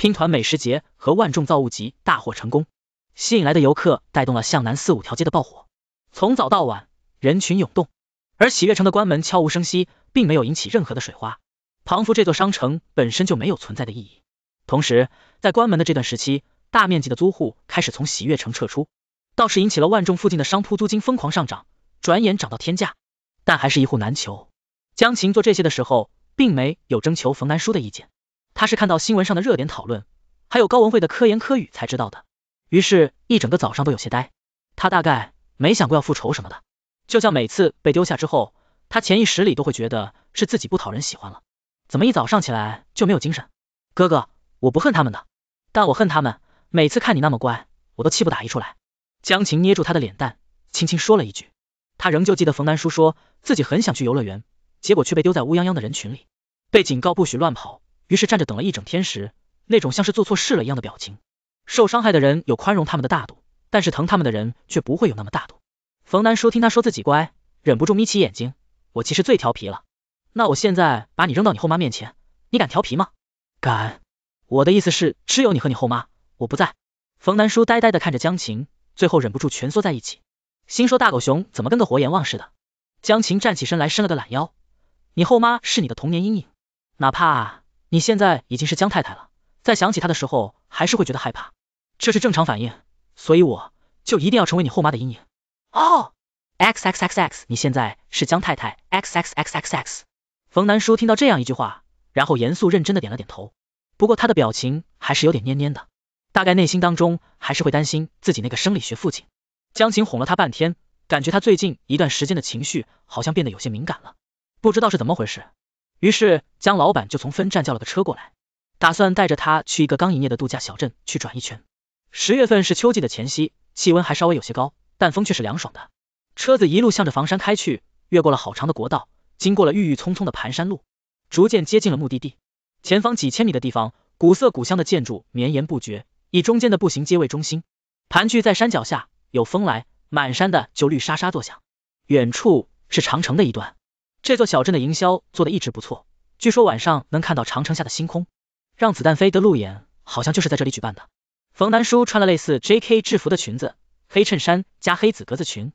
拼团美食节和万众造物集大获成功，吸引来的游客带动了向南四五条街的爆火，从早到晚人群涌动。而喜悦城的关门悄无声息，并没有引起任何的水花。庞福这座商城本身就没有存在的意义。同时，在关门的这段时期，大面积的租户开始从喜悦城撤出，倒是引起了万众附近的商铺租金疯狂上涨，转眼涨到天价，但还是一户难求。江琴做这些的时候，并没有征求冯南叔的意见。他是看到新闻上的热点讨论，还有高文慧的科研科语才知道的。于是，一整个早上都有些呆。他大概没想过要复仇什么的。就像每次被丢下之后，他潜意识里都会觉得是自己不讨人喜欢了。怎么一早上起来就没有精神？哥哥，我不恨他们的，但我恨他们。每次看你那么乖，我都气不打一处来。江晴捏住他的脸蛋，轻轻说了一句。他仍旧记得冯南叔说自己很想去游乐园，结果却被丢在乌泱泱的人群里，被警告不许乱跑。于是站着等了一整天时，那种像是做错事了一样的表情。受伤害的人有宽容他们的大度，但是疼他们的人却不会有那么大度。冯南叔听他说自己乖，忍不住眯起眼睛。我其实最调皮了，那我现在把你扔到你后妈面前，你敢调皮吗？敢。我的意思是，只有你和你后妈，我不在。冯南叔呆呆的看着江琴，最后忍不住蜷缩在一起，心说大狗熊怎么跟个活阎王似的。江琴站起身来，伸了个懒腰。你后妈是你的童年阴影，哪怕。你现在已经是江太太了，在想起她的时候，还是会觉得害怕，这是正常反应，所以我就一定要成为你后妈的阴影。哦，X X X X，你现在是江太太，X X X X X。冯南叔听到这样一句话，然后严肃认真的点了点头，不过他的表情还是有点蔫蔫的，大概内心当中还是会担心自己那个生理学父亲。江琴哄了他半天，感觉他最近一段时间的情绪好像变得有些敏感了，不知道是怎么回事。于是，江老板就从分站叫了个车过来，打算带着他去一个刚营业的度假小镇去转一圈。十月份是秋季的前夕，气温还稍微有些高，但风却是凉爽的。车子一路向着房山开去，越过了好长的国道，经过了郁郁葱葱的盘山路，逐渐接近了目的地。前方几千米的地方，古色古香的建筑绵延不绝，以中间的步行街为中心，盘踞在山脚下。有风来，满山的就绿沙沙作响。远处是长城的一段。这座小镇的营销做的一直不错，据说晚上能看到长城下的星空，让子弹飞的路演好像就是在这里举办的。冯丹叔穿了类似 J K 制服的裙子，黑衬衫加黑紫格子裙，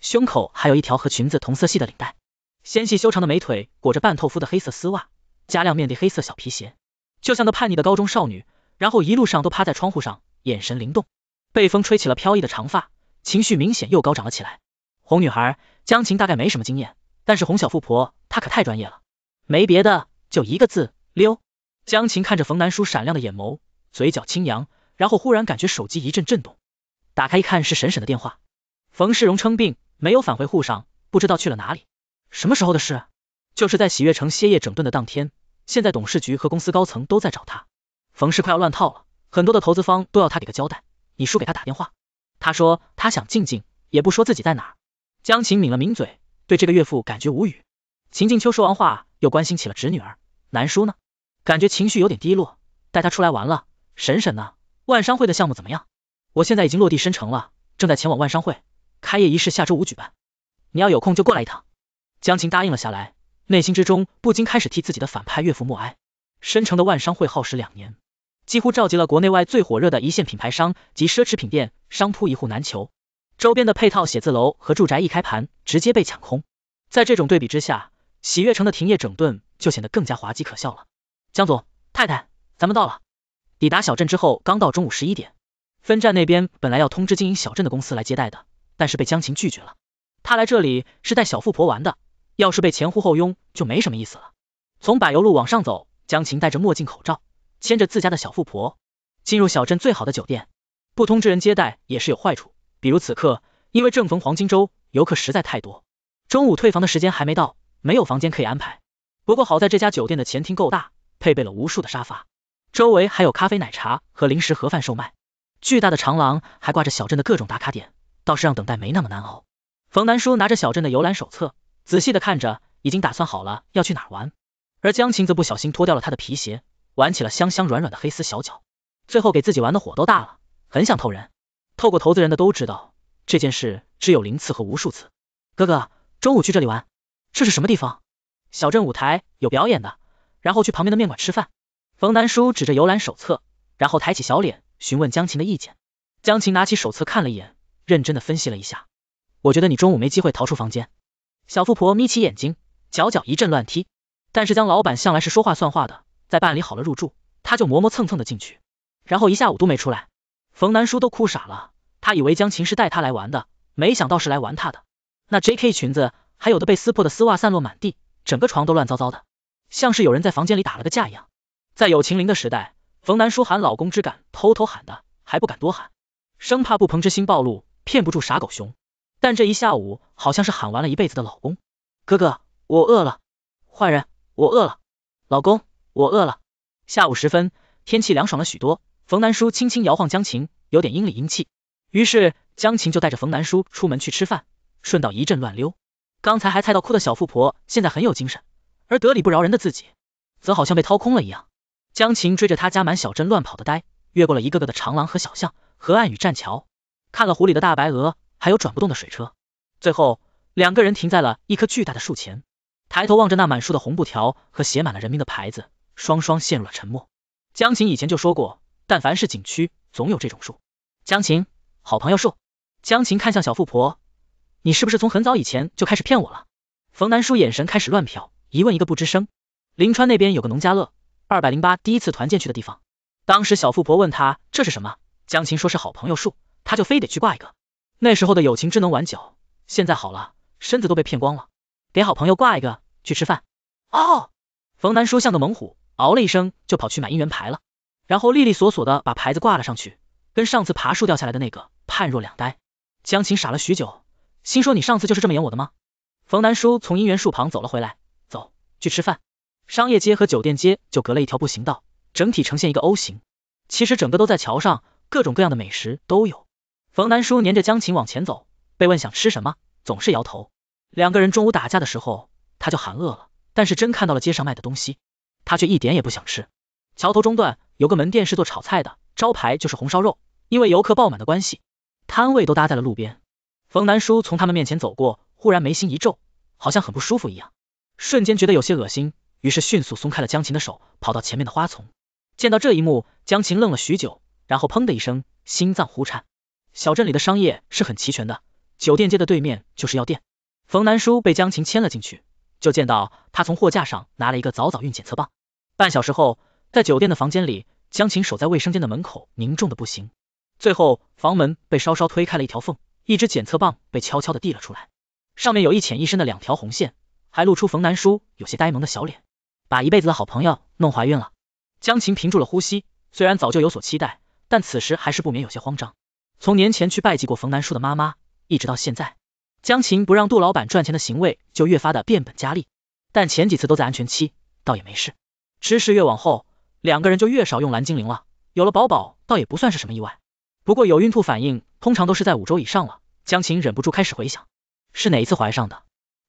胸口还有一条和裙子同色系的领带，纤细修长的美腿裹着半透肤的黑色丝袜，加亮面的黑色小皮鞋，就像个叛逆的高中少女，然后一路上都趴在窗户上，眼神灵动，被风吹起了飘逸的长发，情绪明显又高涨了起来。哄女孩，江琴大概没什么经验。但是哄小富婆她可太专业了，没别的，就一个字溜。江琴看着冯南叔闪亮的眼眸，嘴角轻扬，然后忽然感觉手机一阵震动，打开一看是沈沈的电话。冯世荣称病没有返回沪上，不知道去了哪里。什么时候的事？就是在喜悦城歇业整顿的当天。现在董事局和公司高层都在找他，冯氏快要乱套了，很多的投资方都要他给个交代。你叔给他打电话，他说他想静静，也不说自己在哪。江琴抿了抿嘴。对这个岳父感觉无语，秦静秋说完话，又关心起了侄女儿，南叔呢？感觉情绪有点低落，带他出来玩了。婶婶呢？万商会的项目怎么样？我现在已经落地申城了，正在前往万商会，开业仪式下周五举办，你要有空就过来一趟。江琴答应了下来，内心之中不禁开始替自己的反派岳父默哀。申城的万商会耗时两年，几乎召集了国内外最火热的一线品牌商及奢侈品店，商铺一户难求。周边的配套写字楼和住宅一开盘，直接被抢空。在这种对比之下，喜悦城的停业整顿就显得更加滑稽可笑了。江总太太，咱们到了。抵达小镇之后，刚到中午十一点，分站那边本来要通知经营小镇的公司来接待的，但是被江晴拒绝了。他来这里是带小富婆玩的，要是被前呼后拥就没什么意思了。从柏油路往上走，江晴戴着墨镜口罩，牵着自家的小富婆，进入小镇最好的酒店。不通知人接待也是有坏处。比如此刻，因为正逢黄金周，游客实在太多，中午退房的时间还没到，没有房间可以安排。不过好在这家酒店的前厅够大，配备了无数的沙发，周围还有咖啡、奶茶和零食盒饭售卖。巨大的长廊还挂着小镇的各种打卡点，倒是让等待没那么难熬。冯南叔拿着小镇的游览手册，仔细的看着，已经打算好了要去哪玩。而江琴则不小心脱掉了他的皮鞋，玩起了香香软软的黑丝小脚，最后给自己玩的火都大了，很想偷人。透过投资人的都知道，这件事只有零次和无数次。哥哥，中午去这里玩，这是什么地方？小镇舞台有表演的，然后去旁边的面馆吃饭。冯南叔指着游览手册，然后抬起小脸询问江琴的意见。江琴拿起手册看了一眼，认真的分析了一下，我觉得你中午没机会逃出房间。小富婆眯起眼睛，脚脚一阵乱踢。但是江老板向来是说话算话的，在办理好了入住，他就磨磨蹭蹭的进去，然后一下午都没出来。冯南叔都哭傻了，他以为江琴是带他来玩的，没想到是来玩他的。那 J K 裙子，还有的被撕破的丝袜散落满地，整个床都乱糟糟的，像是有人在房间里打了个架一样。在有情灵的时代，冯南叔喊老公之感，偷偷喊的，还不敢多喊，生怕不鹏之心暴露，骗不住傻狗熊。但这一下午，好像是喊完了一辈子的老公，哥哥，我饿了，坏人，我饿了，老公，我饿了。下午时分，天气凉爽了许多。冯南叔轻轻摇晃江琴，有点阴里阴气。于是江琴就带着冯南叔出门去吃饭，顺道一阵乱溜。刚才还菜到哭的小富婆，现在很有精神，而得理不饶人的自己，则好像被掏空了一样。江琴追着他家满小镇乱跑的呆，越过了一个个的长廊和小巷、河岸与栈桥，看了湖里的大白鹅，还有转不动的水车。最后两个人停在了一棵巨大的树前，抬头望着那满树的红布条和写满了人名的牌子，双双陷入了沉默。江琴以前就说过。但凡是景区，总有这种树。江琴，好朋友树。江琴看向小富婆，你是不是从很早以前就开始骗我了？冯南叔眼神开始乱瞟，一问一个不吱声。临川那边有个农家乐，二百零八第一次团建去的地方。当时小富婆问他这是什么，江琴说是好朋友树，他就非得去挂一个。那时候的友情只能玩脚，现在好了，身子都被骗光了，给好朋友挂一个，去吃饭。哦，冯南叔像个猛虎，嗷了一声就跑去买姻缘牌了。然后利利索索的把牌子挂了上去，跟上次爬树掉下来的那个判若两呆。江琴傻了许久，心说你上次就是这么演我的吗？冯南叔从姻缘树旁走了回来，走，去吃饭。商业街和酒店街就隔了一条步行道，整体呈现一个 O 型。其实整个都在桥上，各种各样的美食都有。冯南叔粘着江琴往前走，被问想吃什么，总是摇头。两个人中午打架的时候，他就喊饿了，但是真看到了街上卖的东西，他却一点也不想吃。桥头中段有个门店是做炒菜的，招牌就是红烧肉。因为游客爆满的关系，摊位都搭在了路边。冯南叔从他们面前走过，忽然眉心一皱，好像很不舒服一样，瞬间觉得有些恶心，于是迅速松开了江琴的手，跑到前面的花丛。见到这一幕，江琴愣了许久，然后砰的一声，心脏忽颤。小镇里的商业是很齐全的，酒店街的对面就是药店。冯南叔被江琴牵了进去，就见到他从货架上拿了一个早早孕检测棒。半小时后。在酒店的房间里，江琴守在卫生间的门口，凝重的不行。最后，房门被稍稍推开了一条缝，一支检测棒被悄悄的递了出来，上面有一浅一深的两条红线，还露出冯南叔有些呆萌的小脸。把一辈子的好朋友弄怀孕了，江琴屏住了呼吸。虽然早就有所期待，但此时还是不免有些慌张。从年前去拜祭过冯南叔的妈妈，一直到现在，江琴不让杜老板赚钱的行为就越发的变本加厉。但前几次都在安全期，倒也没事。只是越往后，两个人就越少用蓝精灵了。有了宝宝倒也不算是什么意外，不过有孕吐反应通常都是在五周以上了。江琴忍不住开始回想，是哪一次怀上的？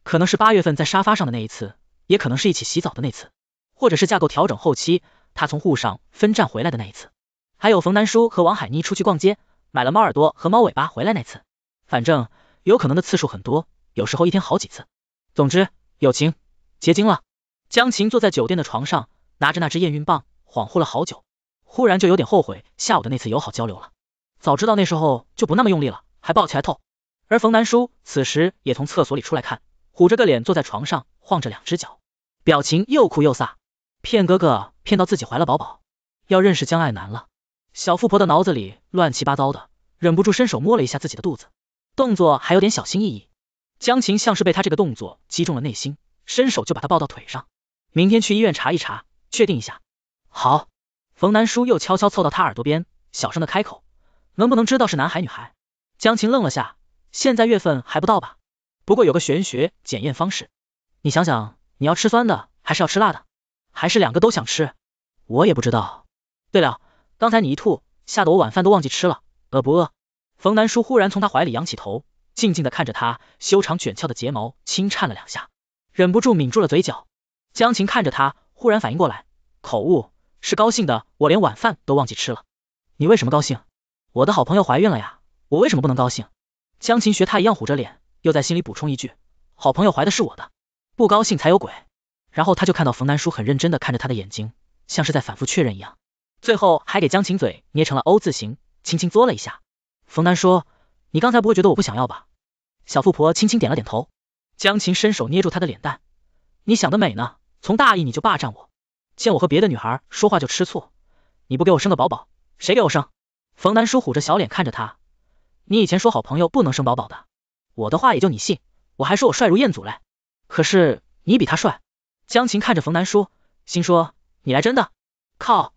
可能是八月份在沙发上的那一次，也可能是一起洗澡的那次，或者是架构调整后期他从沪上分站回来的那一次，还有冯南叔和王海妮出去逛街买了猫耳朵和猫尾巴回来那次。反正有可能的次数很多，有时候一天好几次。总之，友情结晶了。江琴坐在酒店的床上，拿着那只验孕棒。恍惚了好久，忽然就有点后悔下午的那次友好交流了。早知道那时候就不那么用力了，还抱起来痛。而冯南叔此时也从厕所里出来看，虎着个脸坐在床上，晃着两只脚，表情又哭又撒，骗哥哥骗到自己怀了宝宝，要认识江爱南了。小富婆的脑子里乱七八糟的，忍不住伸手摸了一下自己的肚子，动作还有点小心翼翼。江琴像是被他这个动作击中了内心，伸手就把他抱到腿上，明天去医院查一查，确定一下。好，冯南叔又悄悄凑到他耳朵边，小声的开口，能不能知道是男孩女孩？江琴愣了下，现在月份还不到吧？不过有个玄学检验方式，你想想，你要吃酸的，还是要吃辣的？还是两个都想吃？我也不知道。对了，刚才你一吐，吓得我晚饭都忘记吃了，饿不饿？冯南叔忽然从他怀里扬起头，静静的看着他，修长卷翘的睫毛轻颤了两下，忍不住抿住了嘴角。江琴看着他，忽然反应过来，口误。是高兴的，我连晚饭都忘记吃了。你为什么高兴？我的好朋友怀孕了呀，我为什么不能高兴？江琴学她一样虎着脸，又在心里补充一句，好朋友怀的是我的，不高兴才有鬼。然后他就看到冯南叔很认真的看着他的眼睛，像是在反复确认一样，最后还给江琴嘴捏成了 O 字形，轻轻嘬了一下。冯南说，你刚才不会觉得我不想要吧？小富婆轻轻点了点头。江琴伸手捏住他的脸蛋，你想得美呢，从大一你就霸占我。见我和别的女孩说话就吃醋，你不给我生个宝宝，谁给我生？冯南叔虎着小脸看着他，你以前说好朋友不能生宝宝的，我的话也就你信，我还说我帅如彦祖嘞，可是你比他帅。江琴看着冯南叔，心说你来真的，靠，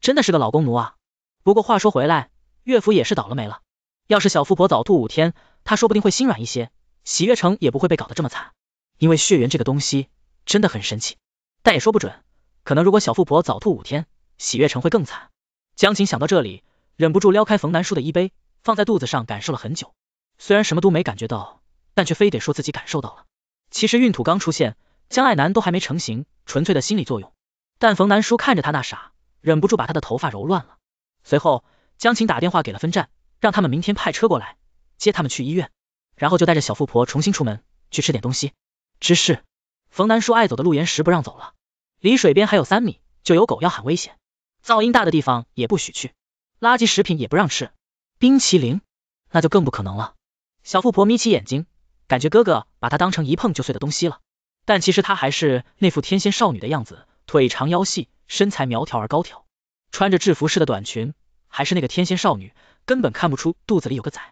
真的是个老公奴啊。不过话说回来，岳父也是倒了霉了，要是小富婆早吐五天，他说不定会心软一些，喜悦城也不会被搞得这么惨。因为血缘这个东西真的很神奇，但也说不准。可能如果小富婆早吐五天，喜悦城会更惨。江琴想到这里，忍不住撩开冯南叔的衣杯，放在肚子上感受了很久。虽然什么都没感觉到，但却非得说自己感受到了。其实孕吐刚出现，江爱南都还没成型，纯粹的心理作用。但冯南叔看着他那傻，忍不住把他的头发揉乱了。随后，江琴打电话给了分站，让他们明天派车过来接他们去医院，然后就带着小富婆重新出门去吃点东西。只是冯南叔爱走的路沿石不让走了。离水边还有三米，就有狗要喊危险，噪音大的地方也不许去，垃圾食品也不让吃，冰淇淋那就更不可能了。小富婆眯起眼睛，感觉哥哥把她当成一碰就碎的东西了，但其实她还是那副天仙少女的样子，腿长腰细，身材苗条而高挑，穿着制服式的短裙，还是那个天仙少女，根本看不出肚子里有个崽。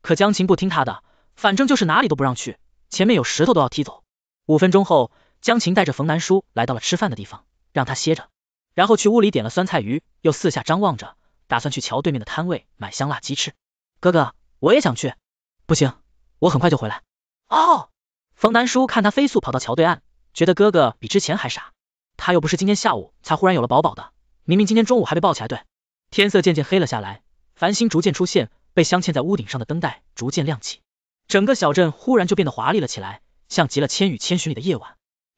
可江琴不听她的，反正就是哪里都不让去，前面有石头都要踢走。五分钟后。江琴带着冯南叔来到了吃饭的地方，让他歇着，然后去屋里点了酸菜鱼，又四下张望着，打算去桥对面的摊位买香辣鸡翅。哥哥，我也想去。不行，我很快就回来。哦，冯南叔看他飞速跑到桥对岸，觉得哥哥比之前还傻。他又不是今天下午才忽然有了宝宝的，明明今天中午还被抱起来。对，天色渐渐黑了下来，繁星逐渐出现，被镶嵌在屋顶上的灯带逐渐亮起，整个小镇忽然就变得华丽了起来，像极了千与千寻里的夜晚。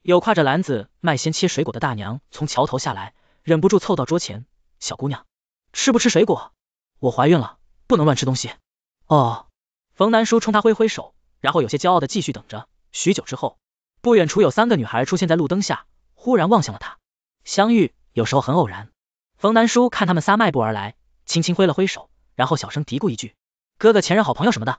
有挎着篮子卖鲜切水果的大娘从桥头下来，忍不住凑到桌前。小姑娘，吃不吃水果？我怀孕了，不能乱吃东西。哦，冯南叔冲他挥挥手，然后有些骄傲的继续等着。许久之后，不远处有三个女孩出现在路灯下，忽然望向了他。相遇有时候很偶然。冯南叔看他们仨迈步而来，轻轻挥了挥手，然后小声嘀咕一句：“哥哥，前任好朋友什么的。”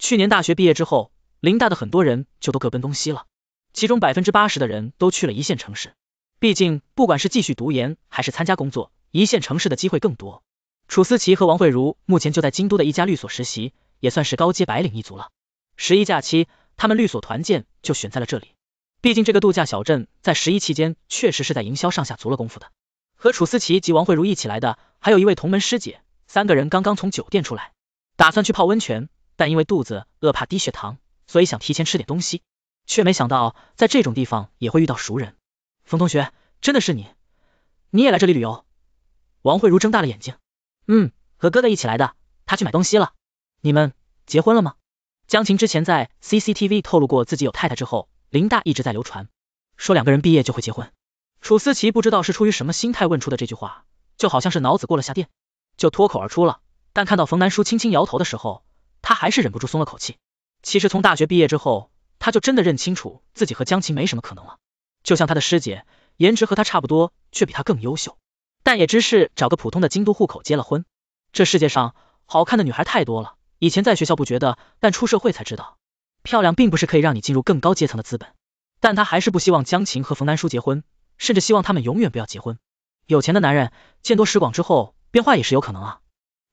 去年大学毕业之后，林大的很多人就都各奔东西了。其中百分之八十的人都去了一线城市，毕竟不管是继续读研还是参加工作，一线城市的机会更多。楚思琪和王慧茹目前就在京都的一家律所实习，也算是高阶白领一族了。十一假期，他们律所团建就选在了这里，毕竟这个度假小镇在十一期间确实是在营销上下足了功夫的。和楚思琪及王慧茹一起来的，还有一位同门师姐，三个人刚刚从酒店出来，打算去泡温泉，但因为肚子饿怕低血糖，所以想提前吃点东西。却没想到，在这种地方也会遇到熟人。冯同学，真的是你？你也来这里旅游？王慧茹睁大了眼睛。嗯，和哥哥一起来的，他去买东西了。你们结婚了吗？江琴之前在 CCTV 透露过自己有太太之后，林大一直在流传，说两个人毕业就会结婚。楚思琪不知道是出于什么心态问出的这句话，就好像是脑子过了下电，就脱口而出了。但看到冯南叔轻轻摇头的时候，他还是忍不住松了口气。其实从大学毕业之后。他就真的认清楚自己和江琴没什么可能了，就像他的师姐，颜值和他差不多，却比他更优秀，但也只是找个普通的京都户口结了婚。这世界上好看的女孩太多了，以前在学校不觉得，但出社会才知道，漂亮并不是可以让你进入更高阶层的资本。但他还是不希望江琴和冯南叔结婚，甚至希望他们永远不要结婚。有钱的男人见多识广之后变化也是有可能啊。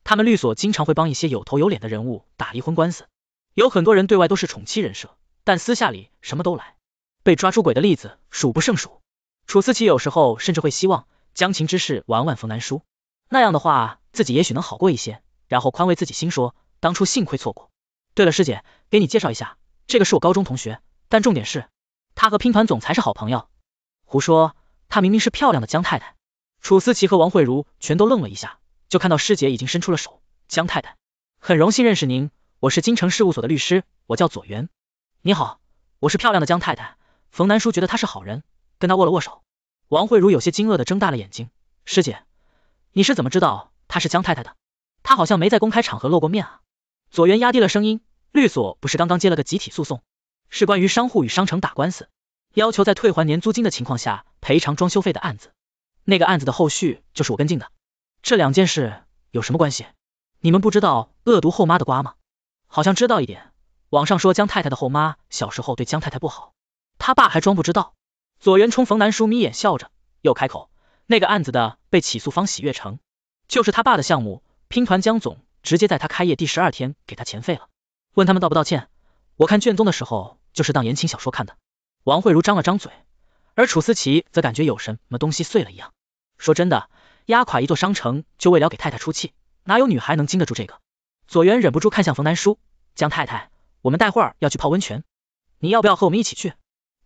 他们律所经常会帮一些有头有脸的人物打离婚官司，有很多人对外都是宠妻人设。但私下里什么都来，被抓出轨的例子数不胜数。楚思琪有时候甚至会希望江琴之事瞒瞒冯南书，那样的话自己也许能好过一些，然后宽慰自己心说当初幸亏错过。对了，师姐，给你介绍一下，这个是我高中同学，但重点是她和拼团总裁是好朋友。胡说，她明明是漂亮的江太太。楚思琪和王慧茹全都愣了一下，就看到师姐已经伸出了手。江太太，很荣幸认识您，我是京城事务所的律师，我叫左元。你好，我是漂亮的江太太，冯南叔觉得她是好人，跟她握了握手。王慧茹有些惊愕的睁大了眼睛，师姐，你是怎么知道她是江太太的？她好像没在公开场合露过面啊。左元压低了声音，律所不是刚刚接了个集体诉讼，是关于商户与商城打官司，要求在退还年租金的情况下赔偿装修费的案子。那个案子的后续就是我跟进的。这两件事有什么关系？你们不知道恶毒后妈的瓜吗？好像知道一点。网上说江太太的后妈小时候对江太太不好，他爸还装不知道。左元冲冯南叔眯眼笑着，又开口：“那个案子的被起诉方喜悦城，就是他爸的项目，拼团江总直接在他开业第十二天给他钱废了，问他们道不道歉？我看卷宗的时候就是当言情小说看的。”王慧茹张了张嘴，而楚思琪则感觉有什么东西碎了一样。说真的，压垮一座商城就为了给太太出气，哪有女孩能经得住这个？左元忍不住看向冯南叔，江太太。我们待会儿要去泡温泉，你要不要和我们一起去？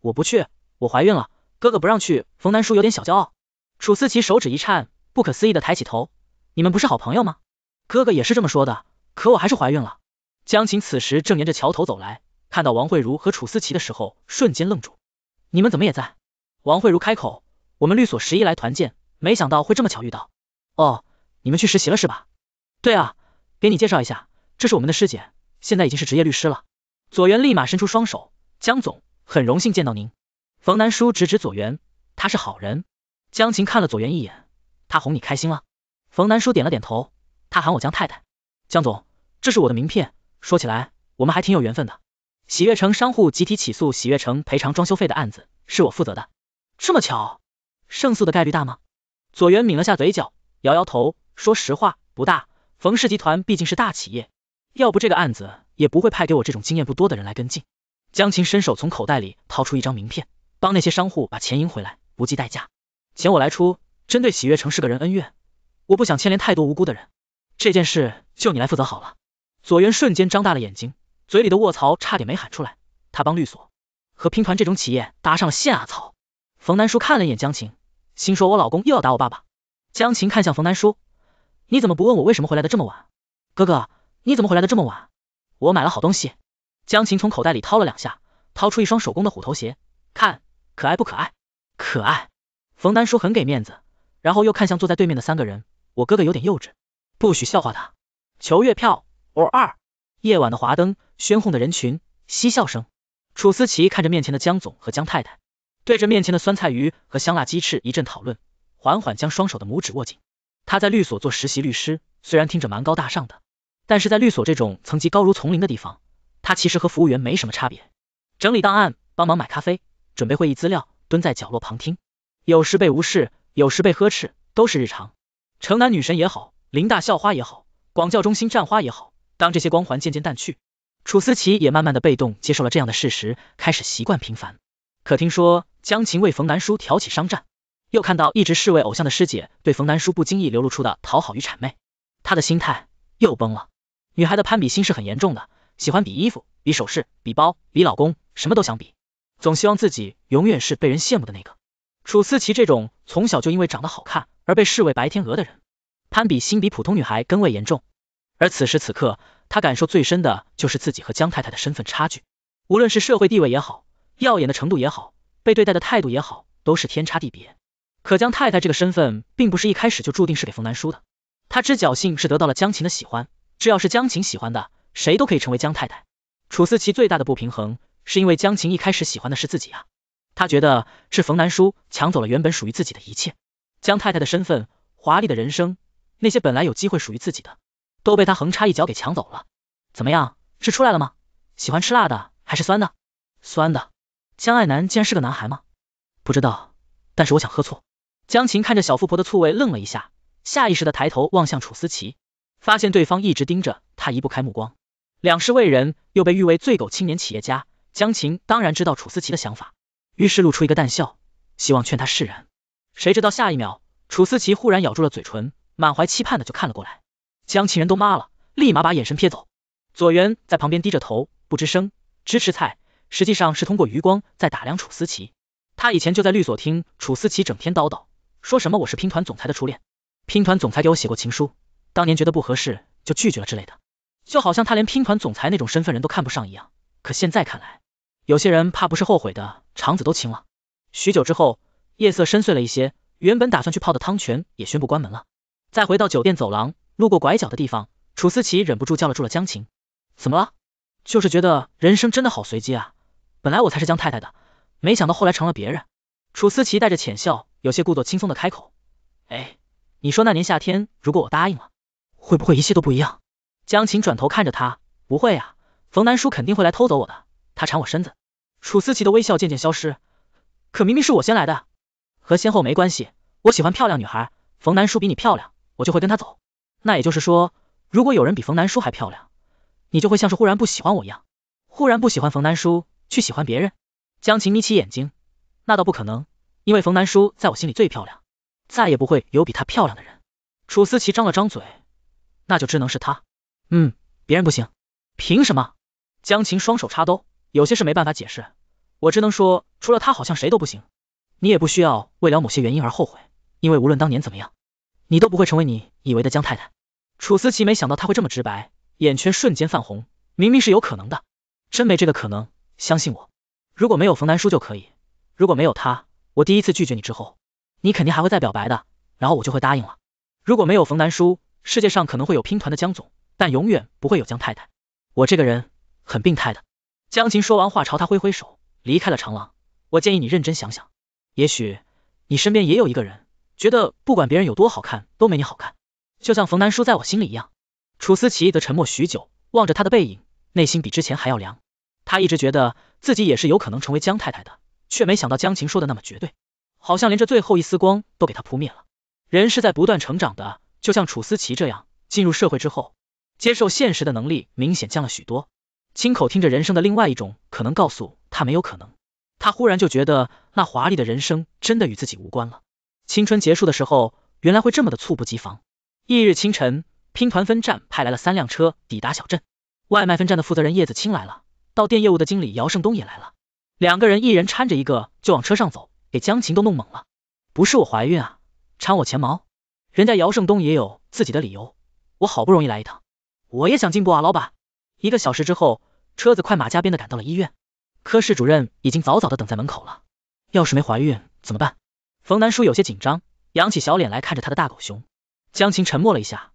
我不去，我怀孕了，哥哥不让去。冯南叔有点小骄傲。楚思琪手指一颤，不可思议的抬起头，你们不是好朋友吗？哥哥也是这么说的，可我还是怀孕了。江琴此时正沿着桥头走来，看到王慧茹和楚思琪的时候，瞬间愣住，你们怎么也在？王慧茹开口，我们律所十一来团建，没想到会这么巧遇到。哦，你们去实习了是吧？对啊，给你介绍一下，这是我们的师姐。现在已经是职业律师了，左元立马伸出双手，江总，很荣幸见到您。冯南叔直指左元，他是好人。江琴看了左元一眼，他哄你开心了。冯南叔点了点头，他喊我江太太。江总，这是我的名片。说起来，我们还挺有缘分的。喜悦城商户集体起诉喜悦城赔偿装修费的案子，是我负责的。这么巧？胜诉的概率大吗？左元抿了下嘴角，摇摇头，说实话不大。冯氏集团毕竟是大企业。要不这个案子也不会派给我这种经验不多的人来跟进。江琴伸手从口袋里掏出一张名片，帮那些商户把钱赢回来，不计代价，钱我来出。针对喜悦城是个人恩怨，我不想牵连太多无辜的人，这件事就你来负责好了。左元瞬间张大了眼睛，嘴里的卧槽差点没喊出来。他帮律所和拼团这种企业搭上了线啊！操！冯南叔看了一眼江琴，心说我老公又要打我爸爸。江琴看向冯南叔，你怎么不问我为什么回来的这么晚，哥哥？你怎么会来的这么晚？我买了好东西。江琴从口袋里掏了两下，掏出一双手工的虎头鞋，看可爱不可爱？可爱。冯丹书很给面子，然后又看向坐在对面的三个人。我哥哥有点幼稚，不许笑话他。求月票 or 二。夜晚的华灯，喧哄的人群，嬉笑声。楚思琪看着面前的江总和江太太，对着面前的酸菜鱼和香辣鸡翅一阵讨论，缓缓将双手的拇指握紧。他在律所做实习律师，虽然听着蛮高大上的。但是在律所这种层级高如丛林的地方，他其实和服务员没什么差别，整理档案，帮忙买咖啡，准备会议资料，蹲在角落旁听，有时被无视，有时被呵斥，都是日常。城南女神也好，林大校花也好，广教中心战花也好，当这些光环渐渐淡去，楚思琪也慢慢的被动接受了这样的事实，开始习惯平凡。可听说江琴为冯南书挑起商战，又看到一直视为偶像的师姐对冯南书不经意流露出的讨好与谄媚，她的心态又崩了。女孩的攀比心是很严重的，喜欢比衣服、比首饰、比包、比老公，什么都想比，总希望自己永远是被人羡慕的那个。楚思琪这种从小就因为长得好看而被视为白天鹅的人，攀比心比普通女孩更为严重。而此时此刻，她感受最深的就是自己和江太太的身份差距，无论是社会地位也好，耀眼的程度也好，被对待的态度也好，都是天差地别。可江太太这个身份，并不是一开始就注定是给冯南输的，她只侥幸是得到了江琴的喜欢。只要是江琴喜欢的，谁都可以成为江太太。楚思琪最大的不平衡，是因为江琴一开始喜欢的是自己啊，她觉得是冯南叔抢走了原本属于自己的一切，江太太的身份，华丽的人生，那些本来有机会属于自己的，都被他横插一脚给抢走了。怎么样，是出来了吗？喜欢吃辣的还是酸的？酸的。江爱南竟然是个男孩吗？不知道，但是我想喝醋。江琴看着小富婆的醋味，愣了一下，下意识的抬头望向楚思琪。发现对方一直盯着他，移不开目光。两世为人，又被誉为“醉狗青年企业家”，江琴当然知道楚思琪的想法，于是露出一个淡笑，希望劝他释然。谁知道下一秒，楚思琪忽然咬住了嘴唇，满怀期盼的就看了过来。江琴人都麻了，立马把眼神撇走。左元在旁边低着头，不吱声，只吃菜，实际上是通过余光在打量楚思琪。他以前就在律所听楚思琪整天叨叨，说什么我是拼团总裁的初恋，拼团总裁给我写过情书。当年觉得不合适就拒绝了之类的，就好像他连拼团总裁那种身份人都看不上一样。可现在看来，有些人怕不是后悔的肠子都青了。许久之后，夜色深邃了一些，原本打算去泡的汤泉也宣布关门了。再回到酒店走廊，路过拐角的地方，楚思琪忍不住叫了住了江晴。怎么了？就是觉得人生真的好随机啊，本来我才是江太太的，没想到后来成了别人。楚思琪带着浅笑，有些故作轻松的开口。哎，你说那年夏天如果我答应了。会不会一切都不一样？江琴转头看着他，不会呀，冯南叔肯定会来偷走我的，他缠我身子。楚思琪的微笑渐渐消失，可明明是我先来的，和先后没关系。我喜欢漂亮女孩，冯南叔比你漂亮，我就会跟他走。那也就是说，如果有人比冯南叔还漂亮，你就会像是忽然不喜欢我一样，忽然不喜欢冯南叔，去喜欢别人。江琴眯起眼睛，那倒不可能，因为冯南叔在我心里最漂亮，再也不会有比她漂亮的人。楚思琪张了张嘴。那就只能是他，嗯，别人不行，凭什么？江琴双手插兜，有些事没办法解释，我只能说除了他，好像谁都不行。你也不需要为了某些原因而后悔，因为无论当年怎么样，你都不会成为你以为的江太太。楚思琪没想到他会这么直白，眼圈瞬间泛红，明明是有可能的，真没这个可能，相信我。如果没有冯南书就可以，如果没有他，我第一次拒绝你之后，你肯定还会再表白的，然后我就会答应了。如果没有冯南书。世界上可能会有拼团的江总，但永远不会有江太太。我这个人很病态的。江琴说完话，朝他挥挥手，离开了长廊。我建议你认真想想，也许你身边也有一个人，觉得不管别人有多好看，都没你好看。就像冯南叔在我心里一样。楚思琪则沉默许久，望着他的背影，内心比之前还要凉。他一直觉得自己也是有可能成为江太太的，却没想到江琴说的那么绝对，好像连这最后一丝光都给他扑灭了。人是在不断成长的。就像楚思琪这样，进入社会之后，接受现实的能力明显降了许多。亲口听着人生的另外一种可能，告诉他没有可能，他忽然就觉得那华丽的人生真的与自己无关了。青春结束的时候，原来会这么的猝不及防。翌日清晨，拼团分站派来了三辆车抵达小镇，外卖分站的负责人叶子青来了，到店业务的经理姚胜东也来了，两个人一人搀着一个就往车上走，给江琴都弄懵了。不是我怀孕啊，搀我前毛？人家姚胜东也有自己的理由，我好不容易来一趟，我也想进步啊，老板。一个小时之后，车子快马加鞭的赶到了医院，科室主任已经早早的等在门口了。要是没怀孕怎么办？冯南叔有些紧张，扬起小脸来看着他的大狗熊。江琴沉默了一下，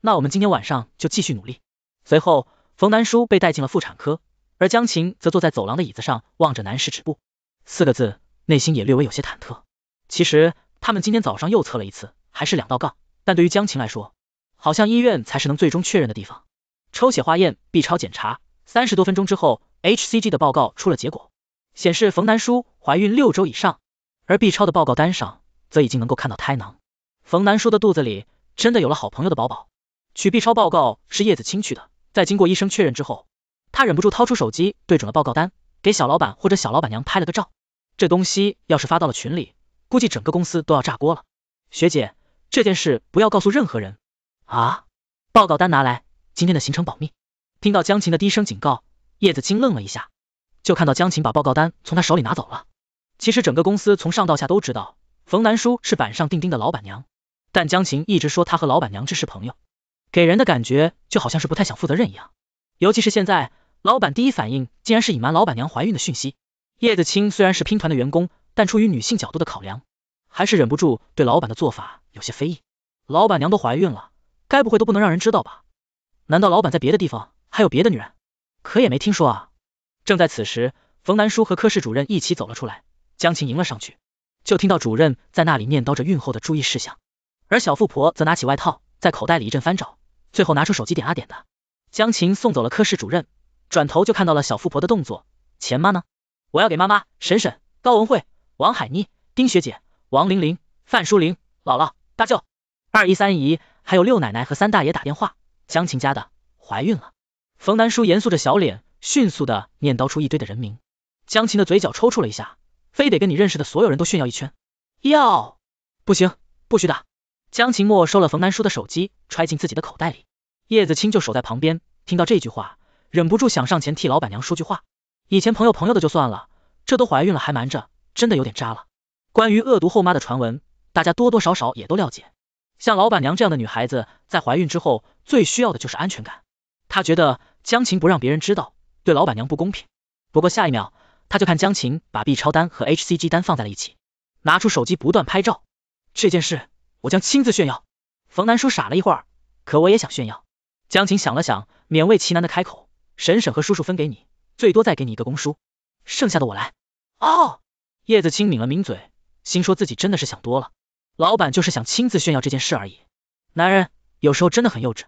那我们今天晚上就继续努力。随后，冯南叔被带进了妇产科，而江琴则坐在走廊的椅子上，望着男士止步四个字，内心也略微有些忐忑。其实他们今天早上又测了一次。还是两道杠，但对于江琴来说，好像医院才是能最终确认的地方。抽血化验、B 超检查，三十多分钟之后，HCG 的报告出了结果，显示冯南叔怀孕六周以上，而 B 超的报告单上则已经能够看到胎囊。冯南叔的肚子里真的有了好朋友的宝宝。取 B 超报告是叶子青去的，在经过医生确认之后，他忍不住掏出手机对准了报告单，给小老板或者小老板娘拍了个照。这东西要是发到了群里，估计整个公司都要炸锅了。学姐。这件事不要告诉任何人。啊，报告单拿来，今天的行程保密。听到江琴的低声警告，叶子青愣了一下，就看到江琴把报告单从他手里拿走了。其实整个公司从上到下都知道，冯南叔是板上钉钉的老板娘，但江琴一直说他和老板娘只是朋友，给人的感觉就好像是不太想负责任一样。尤其是现在，老板第一反应竟然是隐瞒老板娘怀孕的讯息。叶子清虽然是拼团的员工，但出于女性角度的考量。还是忍不住对老板的做法有些非议。老板娘都怀孕了，该不会都不能让人知道吧？难道老板在别的地方还有别的女人？可也没听说啊。正在此时，冯南叔和科室主任一起走了出来，江琴迎了上去，就听到主任在那里念叨着孕后的注意事项，而小富婆则拿起外套在口袋里一阵翻找，最后拿出手机点啊点的。江琴送走了科室主任，转头就看到了小富婆的动作。钱妈呢？我要给妈妈、婶婶、高文慧、王海妮、丁学姐。王玲玲、范淑玲、姥姥、大舅、二姨、三姨，还有六奶奶和三大爷打电话。江琴家的怀孕了。冯南叔严肃着小脸，迅速的念叨出一堆的人名。江琴的嘴角抽搐了一下，非得跟你认识的所有人都炫耀一圈。要不行，不许打。江琴没收了冯南叔的手机，揣进自己的口袋里。叶子青就守在旁边，听到这句话，忍不住想上前替老板娘说句话。以前朋友朋友的就算了，这都怀孕了还瞒着，真的有点渣了。关于恶毒后妈的传闻，大家多多少少也都了解。像老板娘这样的女孩子，在怀孕之后最需要的就是安全感。她觉得江琴不让别人知道，对老板娘不公平。不过下一秒，她就看江琴把 B 超单和 HCG 单放在了一起，拿出手机不断拍照。这件事我将亲自炫耀。冯楠叔傻了一会儿，可我也想炫耀。江琴想了想，勉为其难的开口：婶婶和叔叔分给你，最多再给你一个公叔，剩下的我来。哦，叶子清抿了抿嘴。心说自己真的是想多了，老板就是想亲自炫耀这件事而已。男人有时候真的很幼稚。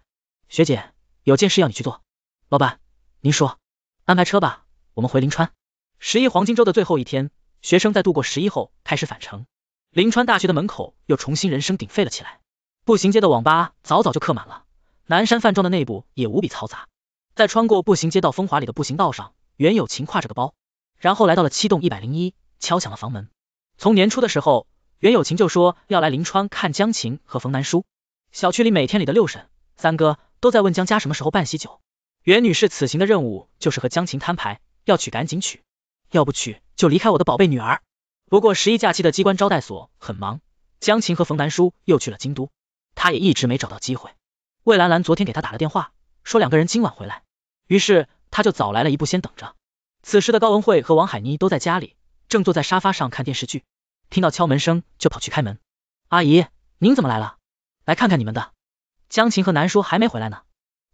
学姐，有件事要你去做。老板，您说，安排车吧，我们回临川。十一黄金周的最后一天，学生在度过十一后开始返程。临川大学的门口又重新人声鼎沸了起来，步行街的网吧早早就客满了，南山饭庄的内部也无比嘈杂。在穿过步行街道风华里的步行道上，袁有琴挎着个包，然后来到了七栋一百零一，敲响了房门。从年初的时候，袁有情就说要来临川看江琴和冯南叔。小区里每天里的六婶、三哥都在问江家什么时候办喜酒。袁女士此行的任务就是和江琴摊牌，要娶赶紧娶，要不娶就离开我的宝贝女儿。不过十一假期的机关招待所很忙，江琴和冯南叔又去了京都，她也一直没找到机会。魏兰兰昨天给她打了电话，说两个人今晚回来，于是她就早来了一步，先等着。此时的高文慧和王海妮都在家里。正坐在沙发上看电视剧，听到敲门声就跑去开门。阿姨，您怎么来了？来看看你们的江琴和南叔还没回来呢。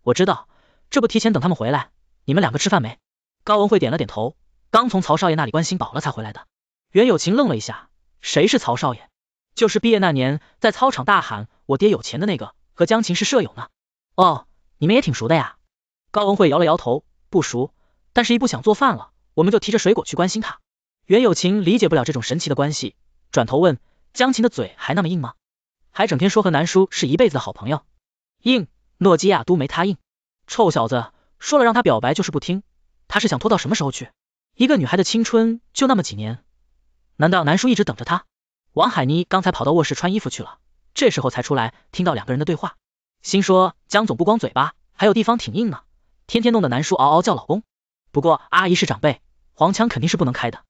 我知道，这不提前等他们回来。你们两个吃饭没？高文慧点了点头，刚从曹少爷那里关心饱了才回来的。袁有情愣了一下，谁是曹少爷？就是毕业那年在操场大喊我爹有钱的那个，和江琴是舍友呢。哦，你们也挺熟的呀。高文慧摇了摇头，不熟，但是一不想做饭了，我们就提着水果去关心他。袁有情理解不了这种神奇的关系，转头问江琴的嘴还那么硬吗？还整天说和南叔是一辈子的好朋友，硬，诺基亚都没他硬。臭小子，说了让他表白就是不听，他是想拖到什么时候去？一个女孩的青春就那么几年，难道南叔一直等着他？王海妮刚才跑到卧室穿衣服去了，这时候才出来，听到两个人的对话，心说江总不光嘴巴，还有地方挺硬呢，天天弄得南叔嗷嗷叫老公。不过阿姨是长辈，黄腔肯定是不能开的。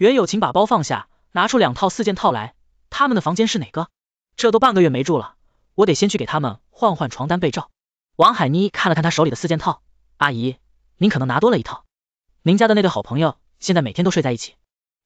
袁有情把包放下，拿出两套四件套来。他们的房间是哪个？这都半个月没住了，我得先去给他们换换床单被罩。王海妮看了看他手里的四件套，阿姨，您可能拿多了一套。您家的那对好朋友现在每天都睡在一起。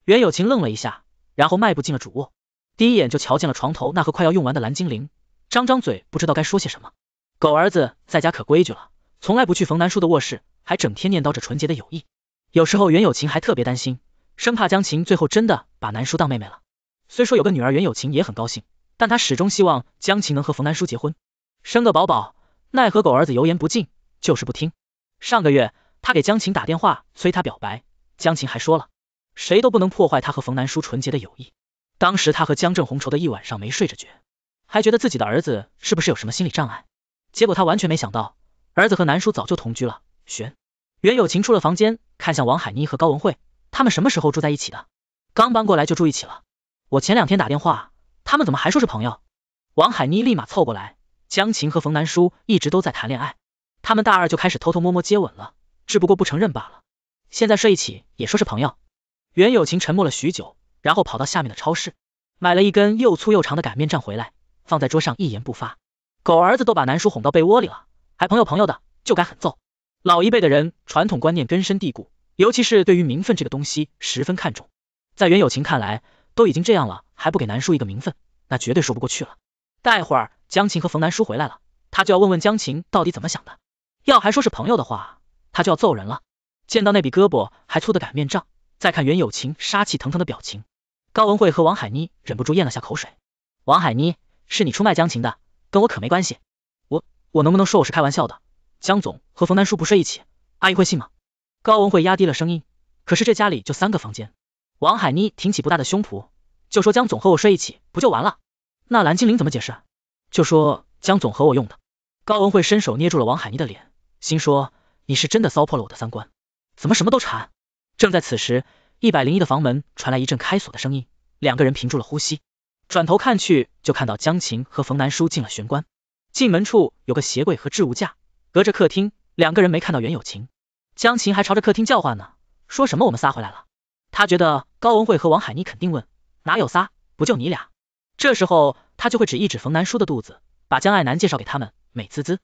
袁有情愣了一下，然后迈步进了主卧，第一眼就瞧见了床头那盒快要用完的蓝精灵，张张嘴不知道该说些什么。狗儿子在家可规矩了，从来不去冯南叔的卧室，还整天念叨着纯洁的友谊。有时候袁有情还特别担心。生怕江琴最后真的把南叔当妹妹了。虽说有个女儿袁有琴也很高兴，但她始终希望江琴能和冯南叔结婚，生个宝宝。奈何狗儿子油盐不进，就是不听。上个月他给江琴打电话催她表白，江琴还说了，谁都不能破坏他和冯南叔纯洁的友谊。当时他和江正红愁的一晚上没睡着觉，还觉得自己的儿子是不是有什么心理障碍。结果他完全没想到，儿子和南叔早就同居了。玄袁有琴出了房间，看向王海妮和高文慧。他们什么时候住在一起的？刚搬过来就住一起了。我前两天打电话，他们怎么还说是朋友？王海妮立马凑过来，江琴和冯南叔一直都在谈恋爱，他们大二就开始偷偷摸摸接吻了，只不过不承认罢了。现在睡一起也说是朋友。袁有情沉默了许久，然后跑到下面的超市买了一根又粗又长的擀面杖回来，放在桌上一言不发。狗儿子都把南叔哄到被窝里了，还朋友朋友的，就该狠揍。老一辈的人传统观念根深蒂固。尤其是对于名分这个东西十分看重，在袁有情看来，都已经这样了，还不给南叔一个名分，那绝对说不过去了。待会儿江琴和冯南叔回来了，他就要问问江琴到底怎么想的。要还说是朋友的话，他就要揍人了。见到那比胳膊还粗的擀面杖，再看袁有情杀气腾腾的表情，高文慧和王海妮忍不住咽了下口水。王海妮，是你出卖江琴的，跟我可没关系。我我能不能说我是开玩笑的？江总和冯南叔不睡一起，阿姨会信吗？高文慧压低了声音，可是这家里就三个房间。王海妮挺起不大的胸脯，就说江总和我睡一起不就完了？那蓝精灵怎么解释？就说江总和我用的。高文慧伸手捏住了王海妮的脸，心说你是真的骚破了我的三观，怎么什么都馋？正在此时，一百零一的房门传来一阵开锁的声音，两个人屏住了呼吸，转头看去，就看到江琴和冯南叔进了玄关。进门处有个鞋柜和置物架，隔着客厅，两个人没看到袁有情。江琴还朝着客厅叫唤呢，说什么我们仨回来了。他觉得高文慧和王海妮肯定问哪有仨，不就你俩。这时候他就会指一指冯南叔的肚子，把江爱南介绍给他们，美滋滋。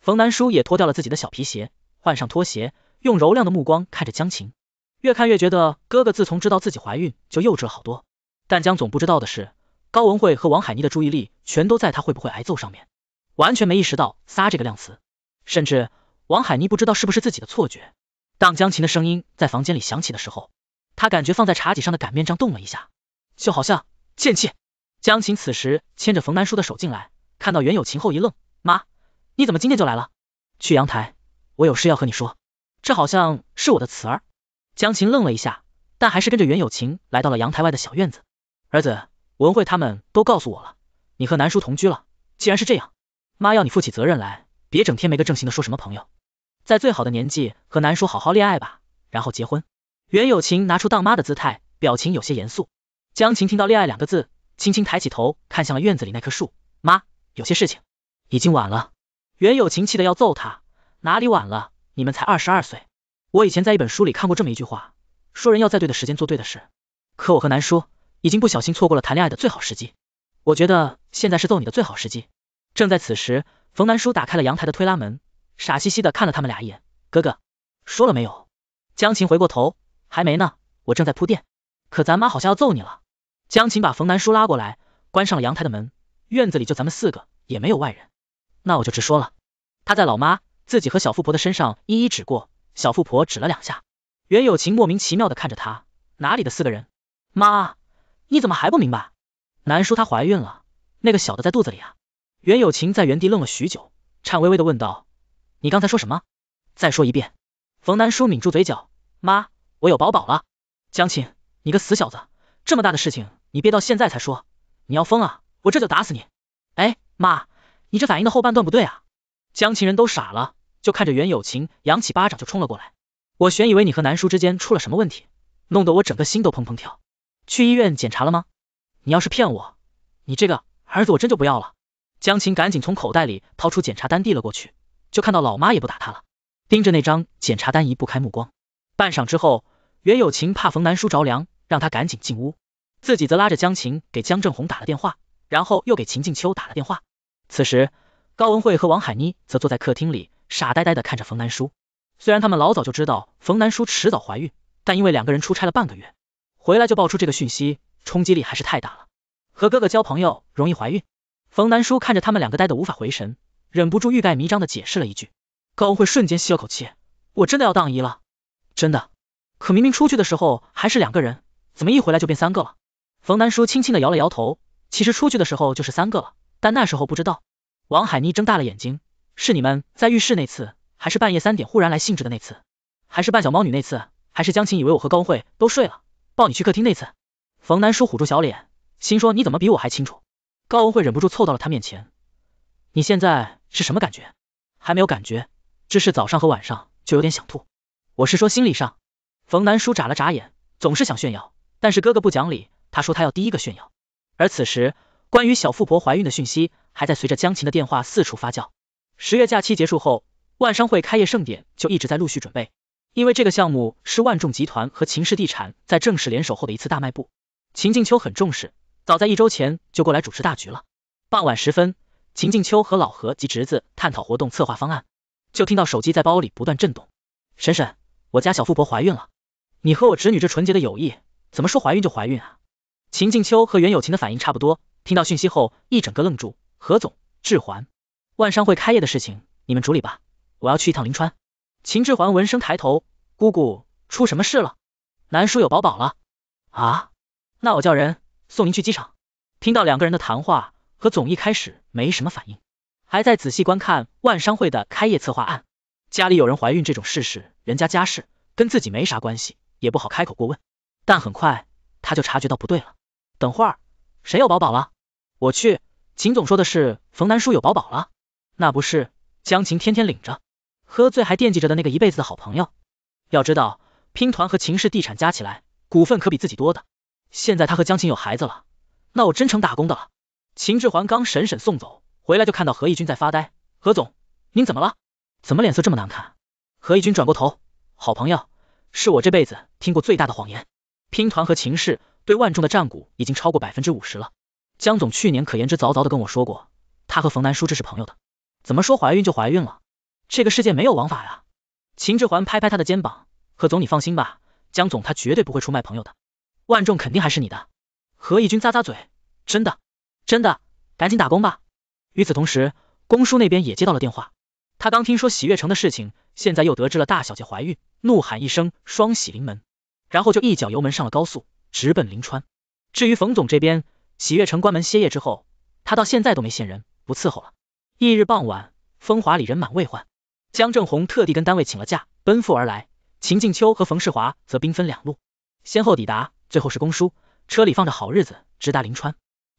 冯南叔也脱掉了自己的小皮鞋，换上拖鞋，用柔亮的目光看着江琴，越看越觉得哥哥自从知道自己怀孕就幼稚了好多。但江总不知道的是，高文慧和王海妮的注意力全都在他会不会挨揍上面，完全没意识到仨这个量词，甚至。王海妮不知道是不是自己的错觉，当江琴的声音在房间里响起的时候，她感觉放在茶几上的擀面杖动了一下，就好像剑气。江琴此时牵着冯南叔的手进来，看到袁有琴后一愣：“妈，你怎么今天就来了？”去阳台，我有事要和你说。这好像是我的词儿。江琴愣了一下，但还是跟着袁有琴来到了阳台外的小院子。儿子，文慧他们都告诉我了，你和南叔同居了。既然是这样，妈要你负起责任来，别整天没个正形的，说什么朋友。在最好的年纪和南叔好好恋爱吧，然后结婚。袁有琴拿出当妈的姿态，表情有些严肃。江琴听到恋爱两个字，轻轻抬起头看向了院子里那棵树。妈，有些事情已经晚了。袁有琴气得要揍他，哪里晚了？你们才二十二岁。我以前在一本书里看过这么一句话，说人要在对的时间做对的事。可我和南叔已经不小心错过了谈恋爱的最好时机。我觉得现在是揍你的最好时机。正在此时，冯南叔打开了阳台的推拉门。傻兮兮的看了他们俩一眼，哥哥说了没有？江琴回过头，还没呢，我正在铺垫。可咱妈好像要揍你了。江琴把冯南叔拉过来，关上了阳台的门。院子里就咱们四个，也没有外人。那我就直说了，他在老妈、自己和小富婆的身上一一指过。小富婆指了两下。袁有琴莫名其妙的看着他，哪里的四个人？妈，你怎么还不明白？南叔她怀孕了，那个小的在肚子里啊。袁有琴在原地愣了许久，颤巍巍的问道。你刚才说什么？再说一遍。冯南叔抿住嘴角，妈，我有宝宝了。江琴，你个死小子，这么大的事情，你憋到现在才说，你要疯啊！我这就打死你！哎，妈，你这反应的后半段不对啊。江琴人都傻了，就看着袁有情扬起巴掌就冲了过来。我悬以为你和南叔之间出了什么问题，弄得我整个心都砰砰跳。去医院检查了吗？你要是骗我，你这个儿子我真就不要了。江琴赶紧从口袋里掏出检查单递了过去。就看到老妈也不打他了，盯着那张检查单移不开目光。半晌之后，袁有情怕冯南叔着凉，让他赶紧进屋，自己则拉着江琴给江正红打了电话，然后又给秦静秋打了电话。此时，高文慧和王海妮则坐在客厅里，傻呆呆的看着冯南叔。虽然他们老早就知道冯南叔迟早怀孕，但因为两个人出差了半个月，回来就爆出这个讯息，冲击力还是太大了。和哥哥交朋友容易怀孕？冯南叔看着他们两个呆的无法回神。忍不住欲盖弥彰的解释了一句，高文慧瞬间吸了口气，我真的要当姨了，真的。可明明出去的时候还是两个人，怎么一回来就变三个了？冯南叔轻轻的摇了摇头，其实出去的时候就是三个了，但那时候不知道。王海妮睁大了眼睛，是你们在浴室那次，还是半夜三点忽然来兴致的那次，还是扮小猫女那次，还是江琴以为我和高文慧都睡了，抱你去客厅那次？冯南叔捂住小脸，心说你怎么比我还清楚？高文慧忍不住凑到了他面前。你现在是什么感觉？还没有感觉，只是早上和晚上就有点想吐。我是说心理上。冯南叔眨了眨眼，总是想炫耀，但是哥哥不讲理，他说他要第一个炫耀。而此时，关于小富婆怀孕的讯息还在随着江琴的电话四处发酵。十月假期结束后，万商会开业盛典就一直在陆续准备，因为这个项目是万众集团和秦氏地产在正式联手后的一次大卖部。秦静秋很重视，早在一周前就过来主持大局了。傍晚时分。秦静秋和老何及侄子探讨活动策划方案，就听到手机在包里不断震动。婶婶，我家小富婆怀孕了，你和我侄女这纯洁的友谊，怎么说怀孕就怀孕啊？秦静秋和袁有琴的反应差不多，听到讯息后一整个愣住。何总，志环，万商会开业的事情你们处理吧，我要去一趟临川。秦志环闻声抬头，姑姑，出什么事了？南叔有宝宝了？啊？那我叫人送您去机场。听到两个人的谈话，何总一开始。没什么反应，还在仔细观看万商会的开业策划案。家里有人怀孕这种事是人家家事跟自己没啥关系，也不好开口过问。但很快他就察觉到不对了，等会儿谁有宝宝了？我去，秦总说的是冯南叔有宝宝了？那不是江琴天天领着喝醉还惦记着的那个一辈子的好朋友？要知道拼团和秦氏地产加起来股份可比自己多的。现在他和江琴有孩子了，那我真成打工的了。秦志桓刚审审送走回来就看到何义军在发呆。何总，您怎么了？怎么脸色这么难看？何义军转过头，好朋友，是我这辈子听过最大的谎言。拼团和秦氏对万众的战股已经超过百分之五十了。江总去年可言之凿凿的跟我说过，他和冯南叔这是朋友的。怎么说怀孕就怀孕了？这个世界没有王法呀！秦志桓拍拍他的肩膀，何总你放心吧，江总他绝对不会出卖朋友的。万众肯定还是你的。何义军咂咂嘴，真的。真的，赶紧打工吧。与此同时，公叔那边也接到了电话，他刚听说喜悦城的事情，现在又得知了大小姐怀孕，怒喊一声双喜临门，然后就一脚油门上了高速，直奔临川。至于冯总这边，喜悦城关门歇业之后，他到现在都没现人，不伺候了。翌日傍晚，风华里人满为患，江正红特地跟单位请了假，奔赴而来。秦静秋和冯世华则兵分两路，先后抵达，最后是公叔，车里放着好日子，直达临川。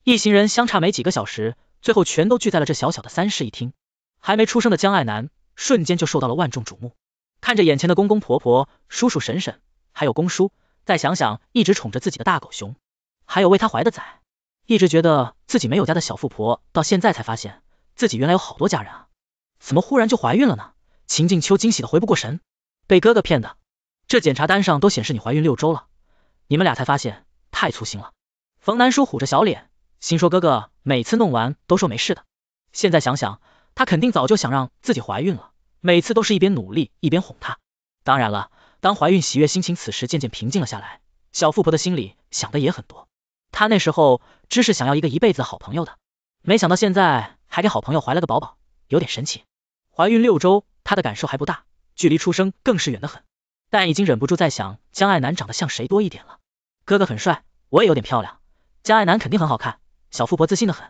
一行人相差没几个小时，最后全都聚在了这小小的三室一厅。还没出生的江爱南瞬间就受到了万众瞩目。看着眼前的公公婆婆、叔叔婶婶，还有公叔，再想想一直宠着自己的大狗熊，还有为他怀的崽，一直觉得自己没有家的小富婆，到现在才发现自己原来有好多家人啊！怎么忽然就怀孕了呢？秦静秋惊喜的回不过神。被哥哥骗的，这检查单上都显示你怀孕六周了，你们俩才发现，太粗心了。冯南叔虎着小脸。心说哥哥每次弄完都说没事的，现在想想他肯定早就想让自己怀孕了，每次都是一边努力一边哄她。当然了，当怀孕喜悦心情此时渐渐平静了下来，小富婆的心里想的也很多。她那时候只是想要一个一辈子的好朋友的，没想到现在还给好朋友怀了个宝宝，有点神奇。怀孕六周，她的感受还不大，距离出生更是远得很，但已经忍不住在想江爱南长得像谁多一点了。哥哥很帅，我也有点漂亮，江爱南肯定很好看。小富婆自信的很，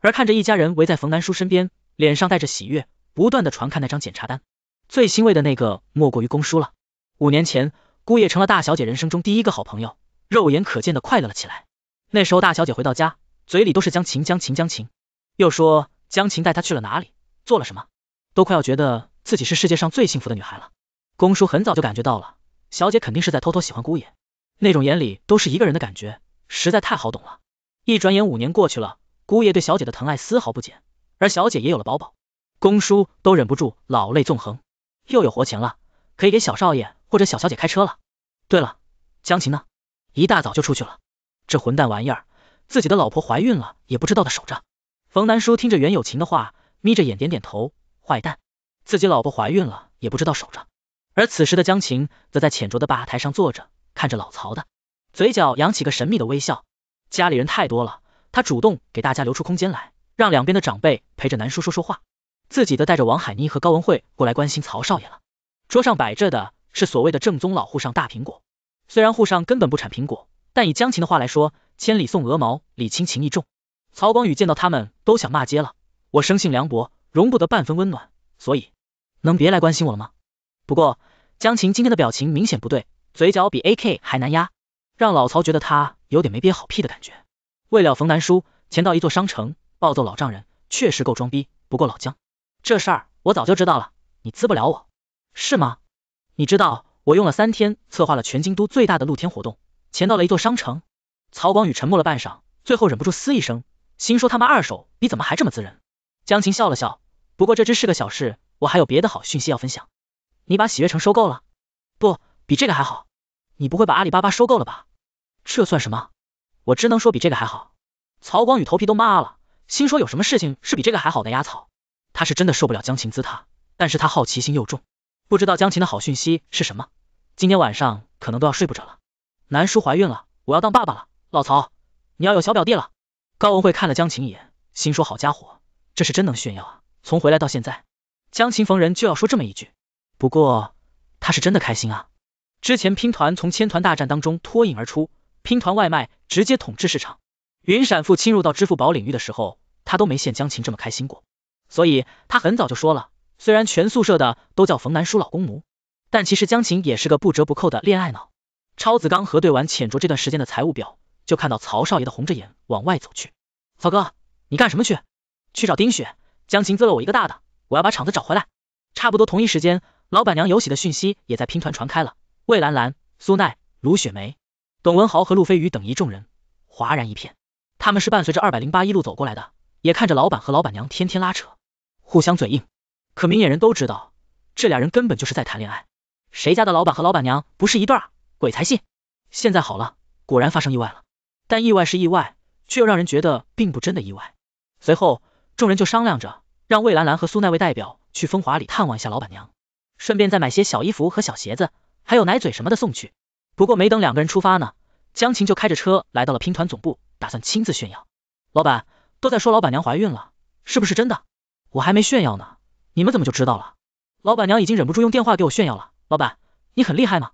而看着一家人围在冯南叔身边，脸上带着喜悦，不断的传看那张检查单，最欣慰的那个莫过于公叔了。五年前，姑爷成了大小姐人生中第一个好朋友，肉眼可见的快乐了起来。那时候大小姐回到家，嘴里都是江琴江琴江琴，又说江琴带她去了哪里，做了什么，都快要觉得自己是世界上最幸福的女孩了。公叔很早就感觉到了，小姐肯定是在偷偷喜欢姑爷，那种眼里都是一个人的感觉，实在太好懂了。一转眼五年过去了，姑爷对小姐的疼爱丝毫不减，而小姐也有了宝宝，公叔都忍不住老泪纵横。又有活钱了，可以给小少爷或者小小姐开车了。对了，江琴呢？一大早就出去了，这混蛋玩意儿，自己的老婆怀孕了也不知道的守着。冯南叔听着袁有琴的话，眯着眼点点头。坏蛋，自己老婆怀孕了也不知道守着。而此时的江琴则在浅酌的吧台上坐着，看着老曹的，嘴角扬起个神秘的微笑。家里人太多了，他主动给大家留出空间来，让两边的长辈陪着南叔说说话，自己则带着王海妮和高文慧过来关心曹少爷了。桌上摆着的是所谓的正宗老沪上大苹果，虽然沪上根本不产苹果，但以江琴的话来说，千里送鹅毛，礼轻情意重。曹光宇见到他们都想骂街了，我生性凉薄，容不得半分温暖，所以能别来关心我了吗？不过江琴今天的表情明显不对，嘴角比 AK 还难压，让老曹觉得他。有点没憋好屁的感觉。未料冯南书潜到一座商城，暴揍老丈人，确实够装逼。不过老姜，这事我早就知道了，你滋不了我，是吗？你知道我用了三天策划了全京都最大的露天活动，潜到了一座商城。曹广宇沉默了半晌，最后忍不住嘶一声，心说他妈二手，你怎么还这么滋人？江琴笑了笑，不过这只是个小事，我还有别的好讯息要分享。你把喜悦城收购了？不，比这个还好。你不会把阿里巴巴收购了吧？这算什么？我只能说比这个还好。曹光宇头皮都麻了，心说有什么事情是比这个还好的呀？草，他是真的受不了江琴滋他，但是他好奇心又重，不知道江琴的好讯息是什么，今天晚上可能都要睡不着了。南叔怀孕了，我要当爸爸了，老曹，你要有小表弟了。高文慧看了江琴一眼，心说好家伙，这是真能炫耀啊！从回来到现在，江琴逢人就要说这么一句。不过他是真的开心啊，之前拼团从千团大战当中脱颖而出。拼团外卖直接统治市场，云闪付侵入到支付宝领域的时候，他都没见江琴这么开心过，所以他很早就说了，虽然全宿舍的都叫冯南叔老公奴，但其实江琴也是个不折不扣的恋爱脑。超子刚核对完浅酌这段时间的财务表，就看到曹少爷的红着眼往外走去。曹哥，你干什么去？去找丁雪。江琴滋了我一个大的，我要把场子找回来。差不多同一时间，老板娘有喜的讯息也在拼团传开了。魏兰兰、苏奈、卢雪梅。董文豪和路飞鱼等一众人哗然一片，他们是伴随着二百零八一路走过来的，也看着老板和老板娘天天拉扯，互相嘴硬，可明眼人都知道，这俩人根本就是在谈恋爱，谁家的老板和老板娘不是一对啊，鬼才信！现在好了，果然发生意外了，但意外是意外，却又让人觉得并不真的意外。随后，众人就商量着让魏兰兰和苏奈为代表去风华里探望一下老板娘，顺便再买些小衣服和小鞋子，还有奶嘴什么的送去。不过没等两个人出发呢，江琴就开着车来到了拼团总部，打算亲自炫耀。老板都在说老板娘怀孕了，是不是真的？我还没炫耀呢，你们怎么就知道了？老板娘已经忍不住用电话给我炫耀了。老板，你很厉害吗？